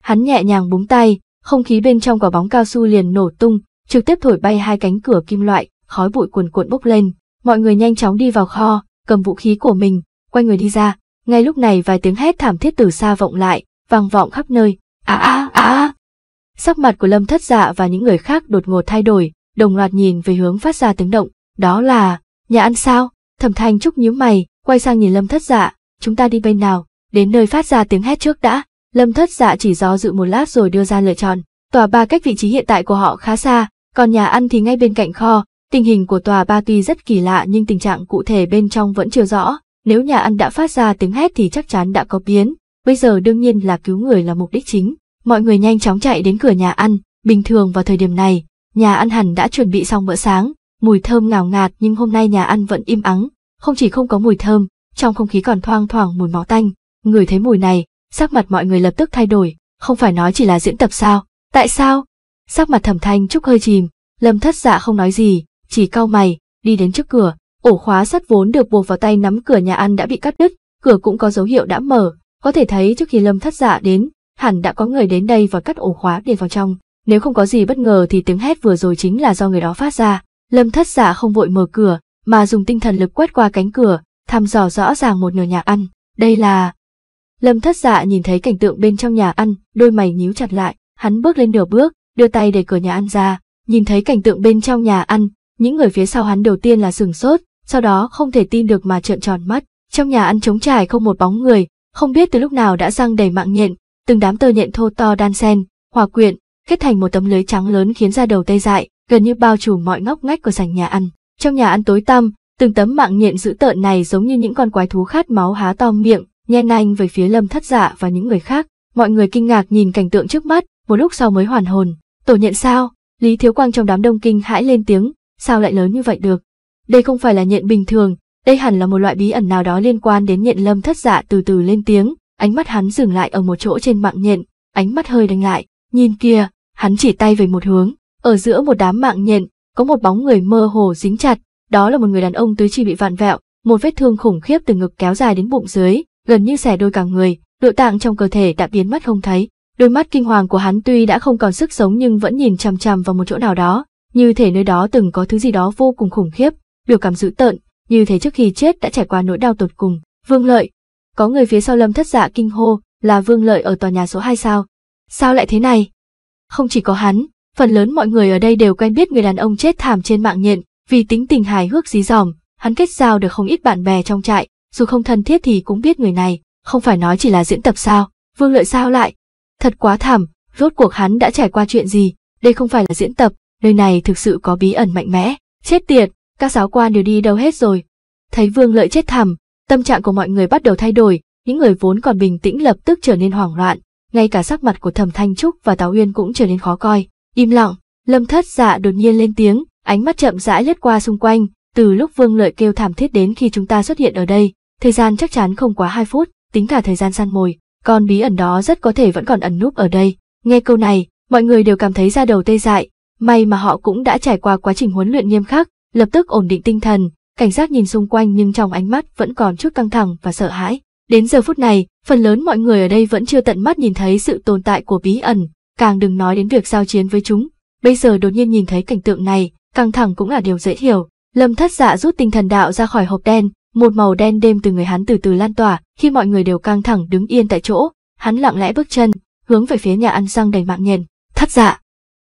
Hắn nhẹ nhàng búng tay, không khí bên trong quả bóng cao su liền nổ tung, trực tiếp thổi bay hai cánh cửa kim loại, khói bụi cuồn cuộn bốc lên. Mọi người nhanh chóng đi vào kho, cầm vũ khí của mình, quay người đi ra. Ngay lúc này vài tiếng hét thảm thiết từ xa vọng lại, vang vọng khắp nơi. Á á á. Sắc mặt của Lâm Thất Dạ và những người khác đột ngột thay đổi, đồng loạt nhìn về hướng phát ra tiếng động, đó là nhà ăn sao? Thẩm Thanh Trúc nhíu mày, quay sang nhìn Lâm Thất Dạ, chúng ta đi bên nào, đến nơi phát ra tiếng hét trước đã. Lâm Thất Dạ chỉ do dự một lát rồi đưa ra lựa chọn. Tòa ba cách vị trí hiện tại của họ khá xa, còn nhà ăn thì ngay bên cạnh kho, tình hình của tòa ba tuy rất kỳ lạ nhưng tình trạng cụ thể bên trong vẫn chưa rõ, nếu nhà ăn đã phát ra tiếng hét thì chắc chắn đã có biến, bây giờ đương nhiên là cứu người là mục đích chính. Mọi người nhanh chóng chạy đến cửa nhà ăn, bình thường vào thời điểm này, nhà ăn hẳn đã chuẩn bị xong bữa sáng, mùi thơm ngào ngạt nhưng hôm nay nhà ăn vẫn im ắng, không chỉ không có mùi thơm, trong không khí còn thoang thoảng mùi máu tanh, người thấy mùi này, sắc mặt mọi người lập tức thay đổi, không phải nói chỉ là diễn tập sao, tại sao, sắc mặt thẩm thanh trúc hơi chìm, lâm thất dạ không nói gì, chỉ cau mày, đi đến trước cửa, ổ khóa sắt vốn được buộc vào tay nắm cửa nhà ăn đã bị cắt đứt, cửa cũng có dấu hiệu đã mở, có thể thấy trước khi lâm thất dạ đến, hẳn đã có người đến đây và cắt ổ khóa để vào trong, nếu không có gì bất ngờ thì tiếng hét vừa rồi chính là do người đó phát ra, lâm thất dạ không vội mở cửa, mà dùng tinh thần lực quét qua cánh cửa, thăm dò rõ ràng một nửa nhà ăn, đây là... Lâm thất dạ nhìn thấy cảnh tượng bên trong nhà ăn, đôi mày nhíu chặt lại, hắn bước lên nửa bước, đưa tay để cửa nhà ăn ra, nhìn thấy cảnh tượng bên trong nhà ăn, những người phía sau hắn đầu tiên là sửng sốt, sau đó không thể tin được mà trợn tròn mắt. Trong nhà ăn trống trải không một bóng người, không biết từ lúc nào đã răng đầy mạng nhện, từng đám tơ nhện thô to đan sen hòa quyện, kết thành một tấm lưới trắng lớn khiến ra đầu tê dại, gần như bao trùm mọi ngóc ngách của sảnh nhà ăn. Trong nhà ăn tối tăm, từng tấm mạng nhện dữ tợn này giống như những con quái thú khát máu há to miệng, nhen nanh về phía Lâm Thất Dạ và những người khác. Mọi người kinh ngạc nhìn cảnh tượng trước mắt, một lúc sau mới hoàn hồn, Tổ nhận sao? Lý Thiếu Quang trong đám đông kinh hãi lên tiếng, sao lại lớn như vậy được? Đây không phải là nhện bình thường, đây hẳn là một loại bí ẩn nào đó liên quan đến nhện lâm thất dạ từ từ lên tiếng, ánh mắt hắn dừng lại ở một chỗ trên mạng nhện, ánh mắt hơi đánh lại, nhìn kia, hắn chỉ tay về một hướng, ở giữa một đám mạng nhện, có một bóng người mơ hồ dính chặt, đó là một người đàn ông tứ chi bị vặn vẹo, một vết thương khủng khiếp từ ngực kéo dài đến bụng dưới, gần như xẻ đôi cả người, nội tạng trong cơ thể đã biến mất không thấy. Đôi mắt kinh hoàng của hắn tuy đã không còn sức sống nhưng vẫn nhìn chằm chằm vào một chỗ nào đó, như thể nơi đó từng có thứ gì đó vô cùng khủng khiếp, biểu cảm dữ tợn, như thể trước khi chết đã trải qua nỗi đau tột cùng. Vương Lợi, có người phía sau Lâm Thất Dạ kinh hô, là Vương Lợi ở tòa nhà số 2 sao? Sao lại thế này? Không chỉ có hắn, phần lớn mọi người ở đây đều quen biết người đàn ông chết thảm trên mạng nhện, vì tính tình hài hước dí dỏm, hắn kết giao được không ít bạn bè trong trại, dù không thân thiết thì cũng biết người này, không phải nói chỉ là diễn tập sao? Vương Lợi sao lại? Thật quá thảm, rốt cuộc hắn đã trải qua chuyện gì, đây không phải là diễn tập, nơi này thực sự có bí ẩn mạnh mẽ. Chết tiệt, các giáo quan đều đi đâu hết rồi. Thấy vương lợi chết thảm, tâm trạng của mọi người bắt đầu thay đổi, những người vốn còn bình tĩnh lập tức trở nên hoảng loạn, ngay cả sắc mặt của thẩm thanh trúc và táo uyên cũng trở nên khó coi. Im lặng, lâm thất dạ đột nhiên lên tiếng, ánh mắt chậm rãi lướt qua xung quanh, từ lúc vương lợi kêu thảm thiết đến khi chúng ta xuất hiện ở đây, thời gian chắc chắn không quá hai phút, tính cả thời gian săn mồi, con bí ẩn đó rất có thể vẫn còn ẩn núp ở đây. Nghe câu này, mọi người đều cảm thấy da đầu tê dại, may mà họ cũng đã trải qua quá trình huấn luyện nghiêm khắc, lập tức ổn định tinh thần, cảnh giác nhìn xung quanh nhưng trong ánh mắt vẫn còn chút căng thẳng và sợ hãi. Đến giờ phút này, phần lớn mọi người ở đây vẫn chưa tận mắt nhìn thấy sự tồn tại của bí ẩn, càng đừng nói đến việc giao chiến với chúng. Bây giờ đột nhiên nhìn thấy cảnh tượng này, căng thẳng cũng là điều dễ hiểu. Lâm thất dạ rút tinh thần đạo ra khỏi hộp đen, một màu đen đêm từ người hắn từ từ lan tỏa, khi mọi người đều căng thẳng đứng yên tại chỗ, hắn lặng lẽ bước chân, hướng về phía nhà ăn răng đầy mạng nhện, thất dạ.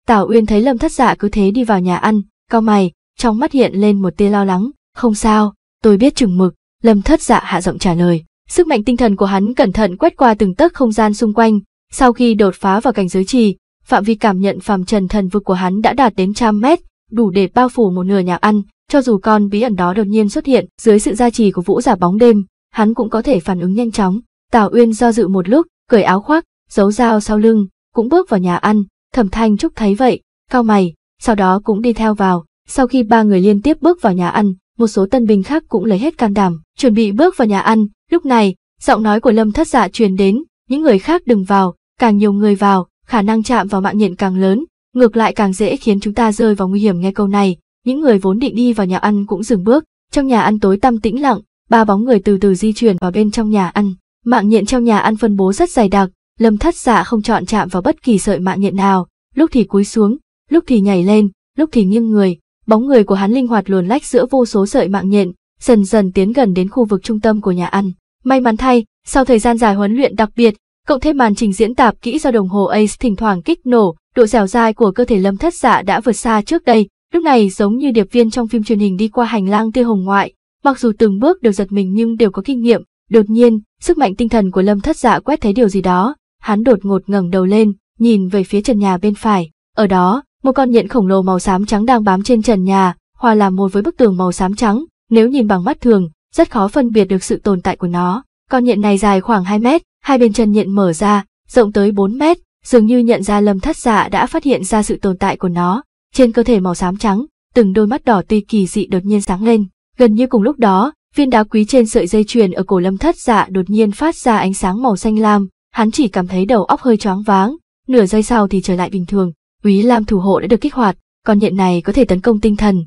Tào Uyên thấy Lâm thất dạ cứ thế đi vào nhà ăn, cao mày, trong mắt hiện lên một tia lo lắng, không sao, tôi biết chừng mực, Lâm thất dạ hạ giọng trả lời. Sức mạnh tinh thần của hắn cẩn thận quét qua từng tấc không gian xung quanh, sau khi đột phá vào cảnh giới trì, phạm vi cảm nhận phàm trần thần vực của hắn đã đạt đến trăm mét, đủ để bao phủ một nửa nhà ăn, cho dù con bí ẩn đó đột nhiên xuất hiện, dưới sự gia trì của vũ giả bóng đêm, hắn cũng có thể phản ứng nhanh chóng. Tào Uyên do dự một lúc, cởi áo khoác, giấu dao sau lưng, cũng bước vào nhà ăn, Thẩm Thanh Trúc thấy vậy, cao mày, sau đó cũng đi theo vào. Sau khi ba người liên tiếp bước vào nhà ăn, một số tân binh khác cũng lấy hết can đảm, chuẩn bị bước vào nhà ăn, lúc này, giọng nói của Lâm Thất Dạ truyền đến, những người khác đừng vào, càng nhiều người vào, khả năng chạm vào mạng nhện càng lớn, ngược lại càng dễ khiến chúng ta rơi vào nguy hiểm nghe câu này, những người vốn định đi vào nhà ăn cũng dừng bước, trong nhà ăn tối tăm tĩnh lặng, ba bóng người từ từ di chuyển vào bên trong nhà ăn. Mạng nhện trong nhà ăn phân bố rất dày đặc, Lâm Thất Dạ không chọn chạm vào bất kỳ sợi mạng nhện nào, lúc thì cúi xuống, lúc thì nhảy lên, lúc thì nghiêng người, bóng người của hắn linh hoạt luồn lách giữa vô số sợi mạng nhện, dần dần tiến gần đến khu vực trung tâm của nhà ăn. May mắn thay, sau thời gian dài huấn luyện đặc biệt, cộng thêm màn trình diễn tạp kỹ do đồng hồ Ace thỉnh thoảng kích nổ, độ dẻo dai của cơ thể Lâm Thất Dạ đã vượt xa trước đây, Lúc này giống như điệp viên trong phim truyền hình đi qua hành lang tia hồng ngoại, mặc dù từng bước đều giật mình nhưng đều có kinh nghiệm, đột nhiên, sức mạnh tinh thần của Lâm Thất Dạ quét thấy điều gì đó, hắn đột ngột ngẩng đầu lên, nhìn về phía trần nhà bên phải, ở đó, một con nhện khổng lồ màu xám trắng đang bám trên trần nhà, hòa làm một với bức tường màu xám trắng, nếu nhìn bằng mắt thường, rất khó phân biệt được sự tồn tại của nó. Con nhện này dài khoảng 2 mét, hai bên chân nhện mở ra, rộng tới 4 mét, dường như nhận ra Lâm Thất Dạ đã phát hiện ra sự tồn tại của nó, trên cơ thể màu xám trắng, từng đôi mắt đỏ tươi kỳ dị đột nhiên sáng lên. Gần như cùng lúc đó, viên đá quý trên sợi dây chuyền ở cổ lâm thất dạ đột nhiên phát ra ánh sáng màu xanh lam, hắn chỉ cảm thấy đầu óc hơi choáng váng, nửa giây sau thì trở lại bình thường, Quý Lam thủ hộ đã được kích hoạt, con nhện này có thể tấn công tinh thần.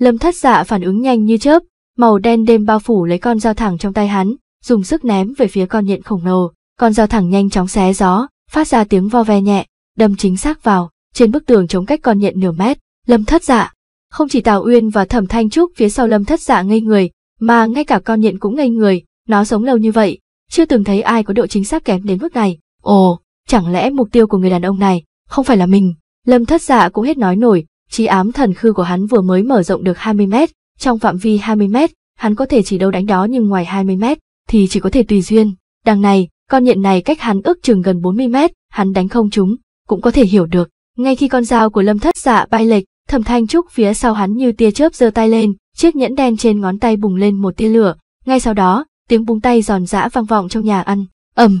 Lâm Thất Dạ phản ứng nhanh như chớp, màu đen đêm bao phủ lấy con dao thẳng trong tay hắn, dùng sức ném về phía con nhện khổng lồ, con dao thẳng nhanh chóng xé gió, phát ra tiếng vo ve nhẹ, đâm chính xác vào trên bức tường chống cách con nhện nửa mét lâm thất dạ không chỉ tào uyên và thẩm thanh trúc phía sau lâm thất dạ ngây người mà ngay cả con nhện cũng ngây người nó sống lâu như vậy chưa từng thấy ai có độ chính xác kém đến mức này ồ chẳng lẽ mục tiêu của người đàn ông này không phải là mình lâm thất dạ cũng hết nói nổi trí ám thần khư của hắn vừa mới mở rộng được 20 mét trong phạm vi 20 mét hắn có thể chỉ đâu đánh đó nhưng ngoài 20 mét thì chỉ có thể tùy duyên đằng này con nhện này cách hắn ước chừng gần 40 mét hắn đánh không chúng cũng có thể hiểu được ngay khi con dao của lâm thất dạ bay lệch, thẩm thanh trúc phía sau hắn như tia chớp giơ tay lên, chiếc nhẫn đen trên ngón tay bùng lên một tia lửa. Ngay sau đó, tiếng búng tay giòn giã vang vọng trong nhà ăn. ầm,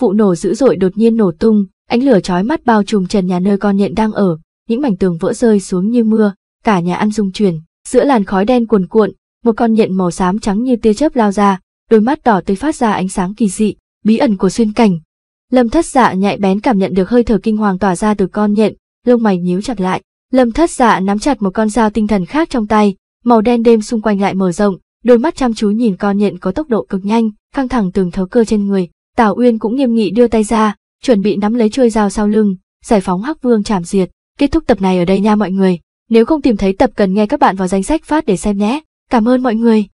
vụ nổ dữ dội đột nhiên nổ tung, ánh lửa chói mắt bao trùm trần nhà nơi con nhện đang ở, những mảnh tường vỡ rơi xuống như mưa, cả nhà ăn rung chuyển. Giữa làn khói đen cuồn cuộn, một con nhện màu xám trắng như tia chớp lao ra, đôi mắt đỏ tươi phát ra ánh sáng kỳ dị, bí ẩn của xuyên cảnh, Lâm thất dạ nhạy bén cảm nhận được hơi thở kinh hoàng tỏa ra từ con nhện, lông mày nhíu chặt lại. Lâm thất dạ nắm chặt một con dao tinh thần khác trong tay, màu đen đêm xung quanh lại mở rộng, đôi mắt chăm chú nhìn con nhện có tốc độ cực nhanh, căng thẳng từng thớ cơ trên người. Tào Uyên cũng nghiêm nghị đưa tay ra, chuẩn bị nắm lấy chuôi dao sau lưng, giải phóng Hắc Vương chảm diệt. Kết thúc tập này ở đây nha mọi người. Nếu không tìm thấy tập cần nghe các bạn vào danh sách phát để xem nhé. Cảm ơn mọi người.